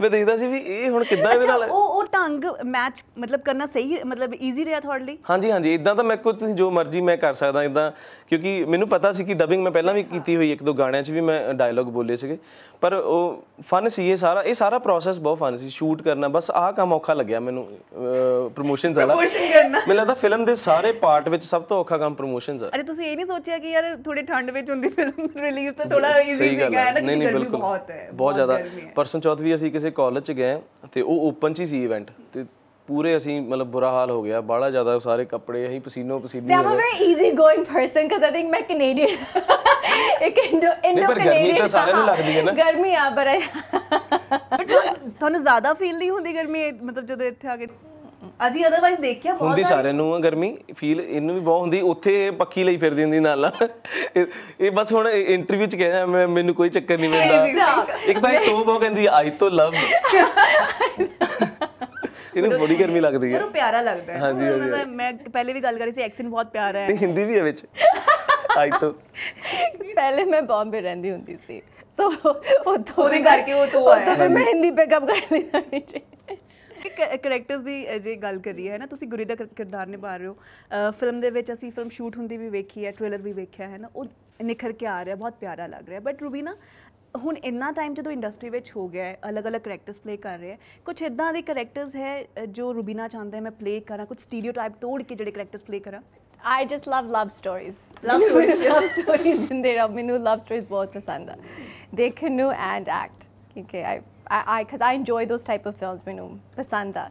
ਮੈਂ ਦੇਖਦਾ ਸੀ ਵੀ ਇਹ ਹੁਣ ਕਿੱਦਾਂ ਇਹਦੇ ਨਾਲ ਉਹ ਢੰਗ ਮੈਚ ਮਤਲਬ ਕਰਨਾ ਸਹੀ ਮਤਲਬ ਈਜ਼ੀ ਰਿਹਾ ਤੁਹਾਡੇ ਲਈ ਹਾਂਜੀ ਹਾਂਜੀ ਇਦਾਂ ਤਾਂ ਮੈਂ ਕੋਈ ਤੁਸੀਂ ਜੋ ਮਰਜ਼ੀ ਮੈਂ ਕਰ ਸਕਦਾ ਇਦਾਂ ਕਿਉਂਕਿ ਮੈਨੂੰ ਪਤਾ ਸੀ ਕਿ ਡਬਿੰਗ ਮੈਂ ਪਹਿਲਾਂ ਵੀ ਕੀਤੀ ਹੋਈ ਇੱਕ ਦੋ ਗਾਣਿਆਂ 'ਚ ਵੀ ਮੈਂ ਡਾਇਲੌਗ ਬੋਲੇ ਸੀਗੇ ਪਰ ਉਹ ਫਨ ਸੀ ਇਹ ਸਾਰਾ ਇਹ ਸਾਰਾ ਪ੍ਰੋਸੈਸ ਬਹੁਤ ਫਨ ਸੀ ਸ਼ੂਟ ਕਰਨਾ ਬਸ ਆਹ ਕੰਮ ਔਖਾ ਲੱਗਿਆ ਮੈਨੂੰ ਪ੍ਰੋਮੋਸ਼ਨਸ ਵਾਲਾ ਪ੍ਰੋਮੋਸ਼ਨ ਕਰਨਾ ਮੈਨੂੰ ਲੱਗਦਾ ਫਿਲਮ ਦੇ ਸਾਰੇ ਪਾਰਟ ਵਿੱਚ ਸਭ ਤੋਂ ਔਖਾ ਕੰਮ ਪ੍ਰੋਮੋਸ਼ਨਸ ਹੈ ਅਰੇ ਤੁਸੀਂ ਇਹ ਨਹੀਂ ਸੋਚਿਆ ਕਿ ਯਾਰ ਥੋੜੇ ਠੰਡ ਵਿੱਚ ਹੁੰਦੀ ਫਿਲਮ ਰਿਲੀਜ਼ ਤਾਂ ਥੋੜਾ ਈਜ਼ੀ ਸੀਗਾ ਨਹੀਂ ਨਹੀਂ ਬਿਲਕੁਲ ਬਹੁਤ ਜ਼ਿਆਦਾ ਪਰਸਨ ਚੌਥ ਵੀ ਅਸੀਂ ਕਿਸੇ ਕਾਲਜ ਚ ਗਏ ਤੇ ਉਹ ਓਪਨ ਚ ਹੀ ਸੀ ਇਵੈਂਟ ਤੇ ਪੂਰੇ ਅਸੀਂ ਮਤਲਬ ਬੁਰਾ ਹਾਲ ਹੋ ਗਿਆ ਬਾਲਾ ਜ਼ਿਆਦਾ ਸਾਰੇ ਕੱਪੜੇ ਅਸੀਂ ਪਸੀਨੋ ਪਸੀਨੀ ਹੋ ਗਏ I'm very easy going person cause I think ਮੈਂ ਕੈਨੇਡੀਅਨ ਇੱਕ ਇੰਡੋ ਇੰਡੋ ਕੈਨੇਡੀਅਨ ਗਰਮੀ ਤਾਂ ਸਾਰਿਆਂ ਨੂੰ ਲੱਗਦੀ ਹੈ ਨਾ ਗਰਮੀ ਆ ਪਰ ਤੁਹਾਨੂੰ ਜ਼ਿਆਦਾ ਫੀਲ ਨਹੀਂ ਹੁੰਦੀ ਗਰਮੀ ਮਤਲਬ ਜਦੋਂ ਇੱਥੇ ਆ ਕੇ ਅਸੀਂ ਅਦਰਵਾਇਜ਼ ਦੇਖਿਆ ਬਹੁਤ ਹੁੰਦੀ ਸਾਰਿਆਂ ਨੂੰ ਆ ਗਰਮੀ ਫੀਲ ਇਹਨੂੰ ਵੀ ਬਹੁਤ ਹੁੰਦੀ ਉੱਥੇ ਪੱਖੀ ਲਈ ਫਿਰਦੀ ਹੁੰਦੀ ਨਾਲ ਇਹ ਬਸ ਹੁਣ ਇੰਟਰਵਿਊ ਚ ਕਹਿੰਦਾ ਮੈਨੂੰ ਕੋਈ ਚੱਕਰ ਨਹੀਂ ਮਿਲਦਾ ਇੱਕ ਤਾਂ ਇਹ ਤੋਂ ਬਹੁਤ ਕਹਿੰਦੀ ਆਈ ਤੋਂ ਲਵ ਇਹਨੂੰ ਬੜੀ ਗਰਮੀ ਲੱਗਦੀ ਹੈ ਉਹ ਪਿਆਰਾ ਲੱਗਦਾ ਹੈ ਹਾਂਜੀ ਹਾਂਜੀ ਮੈਂ ਪਹਿਲੇ ਵੀ ਗੱਲ ਕਰੀ ਸੀ ਐਕਸੈਂਟ ਬਹੁਤ ਪਿਆਰਾ ਹੈ ਹਿੰਦੀ ਵੀ ਹੈ ਵਿੱਚ ਅੱਜ ਤੋਂ ਪਹਿਲੇ ਮੈਂ ਬੰਬੇ ਰਹਿੰਦੀ ਹੁੰਦੀ ਸੀ ਸੋ ਉਹ ਥੋੜੀ ਕਰਕੇ ਉਹ ਤੋਂ ਆਇਆ ਤਾਂ ਮੈਂ ਹਿੰਦੀ ਪਿਕਅਪ ਕਰ ਲਈ ਜਾਣੀ ਚਾਹੀਦੀ ਕਰੈਕਟਰਸ ਦੀ ਜੇ ਗੱਲ ਕਰੀਏ ਹੈ ਨਾ ਤੁਸੀਂ ਗੁਰੀ ਦਾ ਕਿਰਦਾਰ ਨਿਭਾ ਰਹੇ ਹੋ ਫਿਲਮ ਦੇ ਵਿੱਚ ਅਸੀਂ ਫਿਲਮ ਸ਼ੂਟ ਹੁੰਦੀ ਵੀ ਵੇਖੀ ਹੈ ਟ੍ਰੇਲਰ ਵੀ ਵੇਖਿਆ ਹੈ ਨਾ ਉਹ ਨਿਖਰ ਕੇ ਆ ਰਿਹਾ ਬਹੁਤ ਪਿਆਰਾ ਲੱਗ ਰਿਹਾ ਬਟ ਰੂਬੀਨਾ ਹੁਣ ਇੰਨਾ ਟਾਈਮ ਜਦੋਂ ਇੰਡਸਟਰੀ ਵਿੱਚ ਹੋ ਗਿਆ ਅਲਗ ਅਲੱਗ-ਅਲੱਗ ਕੈਰੈਕਟਰਸ ਪਲੇ ਕਰ ਰਹੇ ਕੁਝ ਇਦਾਂ ਦੇ ਕੈਰੈਕਟਰਸ ਹੈ ਜੋ ਰੂਬੀਨਾ ਚਾਹੁੰਦਾ ਹੈ ਮੈਂ ਪਲੇ ਕਰਾਂ ਕੁਝ ਸਟੀਰੀਓਟਾਈਪ ਤੋੜ ਕੇ ਜਿਹੜੇ ਕੈਰੈਕਟਰਸ ਪਲੇ ਕਰਾਂ I just love love stories. Love stories. love stories in there. love stories both pasanda. Dekh nu and act. Okay, I I because I, enjoy those type of films. Minu pasanda.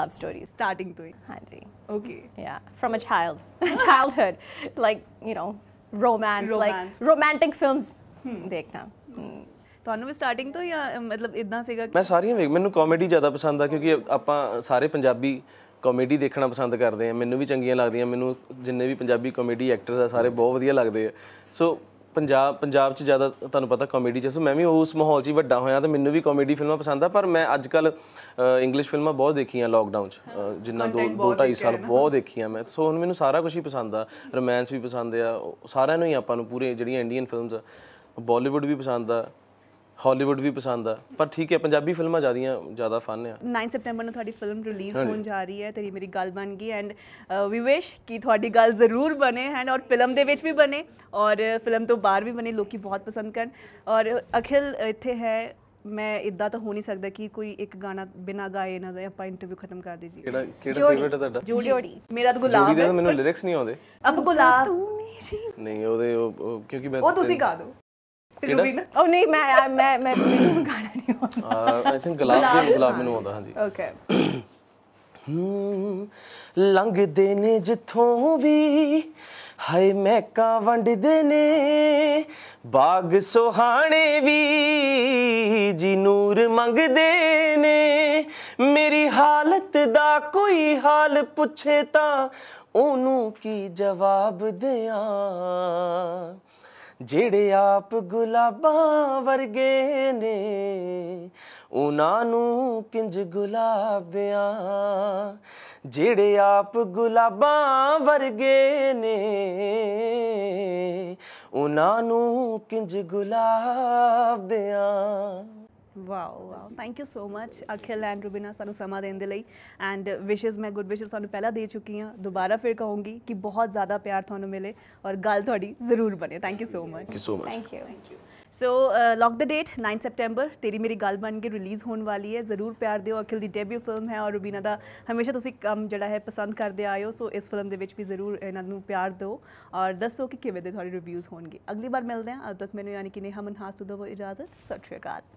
Love stories. Starting to it. Okay. Yeah, from a child, childhood, like you know, romance, romance. like romantic films. Hmm. Dekhna. ਤੁਹਾਨੂੰ ਵੀ starting ਤੋਂ ਜਾਂ ਮਤਲਬ ਇਦਾਂ ਸੀਗਾ ਮੈਂ ਸਾਰੀਆਂ ਵੇਖ ਮੈਨੂੰ ਕਾਮੇਡੀ ਜ਼ਿਆਦਾ ਪਸੰਦ ਆ ਕਿਉਂਕਿ ਆਪਾਂ ਸਾਰੇ ਪੰਜਾਬੀ ਕਾਮੇਡੀ ਦੇਖਣਾ ਪਸੰਦ ਕਰਦੇ ਆ ਮੈਨੂੰ ਵੀ ਚੰਗੀਆਂ ਲੱਗਦੀਆਂ ਮੈਨੂੰ ਜਿੰਨੇ ਵੀ ਪੰਜਾਬੀ ਕਾਮੇਡੀ ਐਕਟਰਸ ਆ ਸਾਰੇ ਬਹੁਤ ਵਧੀਆ ਲੱਗਦੇ ਆ ਸੋ ਪੰਜਾਬ ਪੰਜਾਬ 'ਚ ਜ਼ਿਆਦਾ ਤੁਹਾਨੂੰ ਪਤਾ ਕਾਮੇਡੀ ਜਿਸ ਮੈਂ ਵੀ ਉਸ ਮਾਹੌਲ 'ਚ ਹੀ ਵੱਡਾ ਹੋਇਆ ਤੇ ਮੈਨੂੰ ਵੀ ਕਾਮੇਡੀ ਫਿਲਮਾਂ ਪਸੰਦ ਆ ਪਰ ਮੈਂ ਅੱਜ ਕੱਲ ਇੰਗਲਿਸ਼ ਫਿਲਮਾਂ ਬਹੁਤ ਦੇਖੀਆਂ ਲਾਕਡਾਊਨ 'ਚ ਜਿੰਨਾ ਦੋ 2.5 ਸਾਲ ਬਹੁਤ ਦੇਖੀਆਂ ਮੈਂ ਸੋ ਹੁਣ ਮੈਨੂੰ ਸਾਰਾ ਕੁਝ ਹੀ ਪਸੰਦ ਆ ਰੋਮਾਂਸ ਵੀ ਪਸੰਦ ਆ ਸਾਰਿਆਂ ਨੂੰ ਹੀ ਆਪਾਂ ਨੂੰ ਪੂਰੇ ਜਿਹੜੀਆਂ ਇੰਡੀਅਨ ਫਿਲਮਸ ਆ ਬਾਲੀਵੁੱਡ ਵੀ ਪਸੰਦ ਆ ਹਾਲੀਵੁੱਡ ਵੀ ਪਸੰਦ ਆ ਪਰ ਠੀਕ ਹੈ ਪੰਜਾਬੀ ਫਿਲਮਾਂ ਜਿਆਦੀਆਂ ਜ਼ਿਆਦਾ ਫਨ ਆ 9 ਸਪਟੈਂਬਰ ਨੂੰ ਤੁਹਾਡੀ ਫਿਲਮ ਰਿਲੀਜ਼ ਹੋਣ ਜਾ ਰਹੀ ਹੈ ਤੇਰੀ ਮੇਰੀ ਗੱਲ ਬਣ ਗਈ ਐਂਡ ਵਿਵੇਸ਼ ਕੀ ਤੁਹਾਡੀ ਗੱਲ ਜ਼ਰੂਰ ਬਣੇ ਐਂਡ ਔਰ ਫਿਲਮ ਦੇ ਵਿੱਚ ਵੀ ਬਣੇ ਔਰ ਫਿਲਮ ਤੋਂ ਬਾਹਰ ਵੀ ਬਣੇ ਲੋਕੀ ਬਹੁਤ ਪਸੰਦ ਕਰਨ ਔਰ ਅਖਿਲ ਇੱਥੇ ਹੈ ਮੈਂ ਇਦਾਂ ਤਾਂ ਹੋ ਨਹੀਂ ਸਕਦਾ ਕਿ ਕੋਈ ਇੱਕ ਗਾਣਾ ਬਿਨਾ ਗਾਏ ਨਾ ਦੇ ਆਪਾਂ ਇੰਟਰਵਿਊ ਖਤਮ ਕਰ ਦੇ ਜੀ ਕਿਹੜਾ ਕਿਹੜਾ ਫੇਵਰਟ ਹੈ ਤੁਹਾਡਾ ਜੋੜੀ ਮੇਰਾ ਤਾਂ ਗੁਲਾਬ ਹੈ ਮੈਨੂੰ ਲਿਰਿਕਸ ਨਹੀਂ ਆਉਂਦੇ ਅਬ ਗੁਲਾਬ ਤੂੰ ਮੇਰੀ ਨਹੀਂ ਉਹਦੇ ਕਿਉਂਕਿ ਮੈਂ ਉਹ ਤੁਸੀਂ ਗਾ ਦਿਓ ਤੇ ਨਾ ਉਹ ਨਹੀਂ ਮੈਂ ਮੈਂ ਮੈਂ ਮੈਨੂੰ ਗਾਣਾ ਨਹੀਂ ਆਉਂਦਾ ਆਈ ਥਿੰਕ ਗੁਲਾਬ ਦੇ ਗੁਲਾਬ ਮੈਨੂੰ ਆਉਂਦਾ ਹਾਂਜੀ ਓਕੇ ਲੰਘਦੇ ਨੇ ਜਿੱਥੋਂ ਵੀ ਹਾਏ ਮੈਂ ਕਾ ਵੰਡਦੇ ਨੇ ਬਾਗ ਸੁਹਾਣੇ ਵੀ ਜੀ ਨੂਰ ਮੰਗਦੇ ਨੇ ਮੇਰੀ ਹਾਲਤ ਦਾ ਕੋਈ ਹਾਲ ਪੁੱਛੇ ਤਾਂ ਉਹਨੂੰ ਕੀ ਜਵਾਬ ਦਿਆਂ ਜਿਹੜੇ ਆਪ ਗੁਲਾਬਾਂ ਵਰਗੇ ਨੇ ਉਹਨਾਂ ਨੂੰ ਕਿੰਜ ਗੁਲਾਬ ਦਿਆਂ ਜਿਹੜੇ ਆਪ ਗੁਲਾਬਾਂ ਵਰਗੇ ਨੇ ਉਹਨਾਂ ਨੂੰ ਕਿੰਜ ਗੁਲਾਬ ਦਿਆਂ wow wow thank you so much Akhil and Rubina ਸਾਨੂੰ ਸਮਾਂ ਦੇਣ ਦੇ ਲਈ ਐਂਡ ਵਿਸ਼ੇਸ ਮੈਂ ਗੁੱਡ ਵਿਸ਼ੇਸ ਤੁਹਾਨੂੰ ਪਹਿਲਾਂ ਦੇ ਚੁੱਕੀ ਹਾਂ ਦੁਬਾਰਾ ਫਿਰ ਕਹੂੰਗੀ ਕਿ ਬਹੁਤ ਜ਼ਿਆਦਾ ਪਿਆਰ ਤੁਹਾਨੂੰ ਮਿਲੇ ਔਰ ਗੱਲ ਤੁਹਾਡੀ ਜ਼ਰੂਰ ਬਣੇ thank you so much thank you thank you so lock the date 9 September ਤੇਰੀ ਮੇਰੀ ਗੱਲ ਬਣ ਕੇ ਰਿਲੀਜ਼ ਹੋਣ ਵਾਲੀ ਹੈ ਜ਼ਰੂਰ ਪਿਆਰ ਦਿਓ ਅਖਿਲ ਦੀ ਡੈਬਿਊ ਫਿਲਮ ਹੈ ਔਰ ਰੁਬੀਨਾ ਦਾ ਹਮੇਸ਼ਾ ਤੁਸੀਂ ਕੰਮ ਜਿਹੜਾ ਹੈ ਪਸੰਦ ਕਰਦੇ ਆਇਓ ਸੋ ਇਸ ਫਿਲਮ ਦੇ ਵਿੱਚ ਵੀ ਜ਼ਰੂਰ ਇਹਨਾਂ ਨੂੰ ਪਿਆਰ ਦਿਓ ਔਰ ਦੱਸੋ ਕਿ ਕਿਵੇਂ ਦੇ ਤੁਹਾਡੇ ਰਿਵਿਊਜ਼ ਹੋਣਗੇ ਅਗਲੀ ਵਾਰ ਮਿਲਦੇ ਹਾਂ ਅਦ ਤੱਕ ਮੈਨੂੰ ਯਾਨੀ ਕਿ ਨੇਹਾ ਮਨਹਾਸ ਤੋਂ ਦਿਓ ਇਜਾਜ਼ਤ ਸਤਿ ਸ਼੍ਰੀ ਅਕਾਲ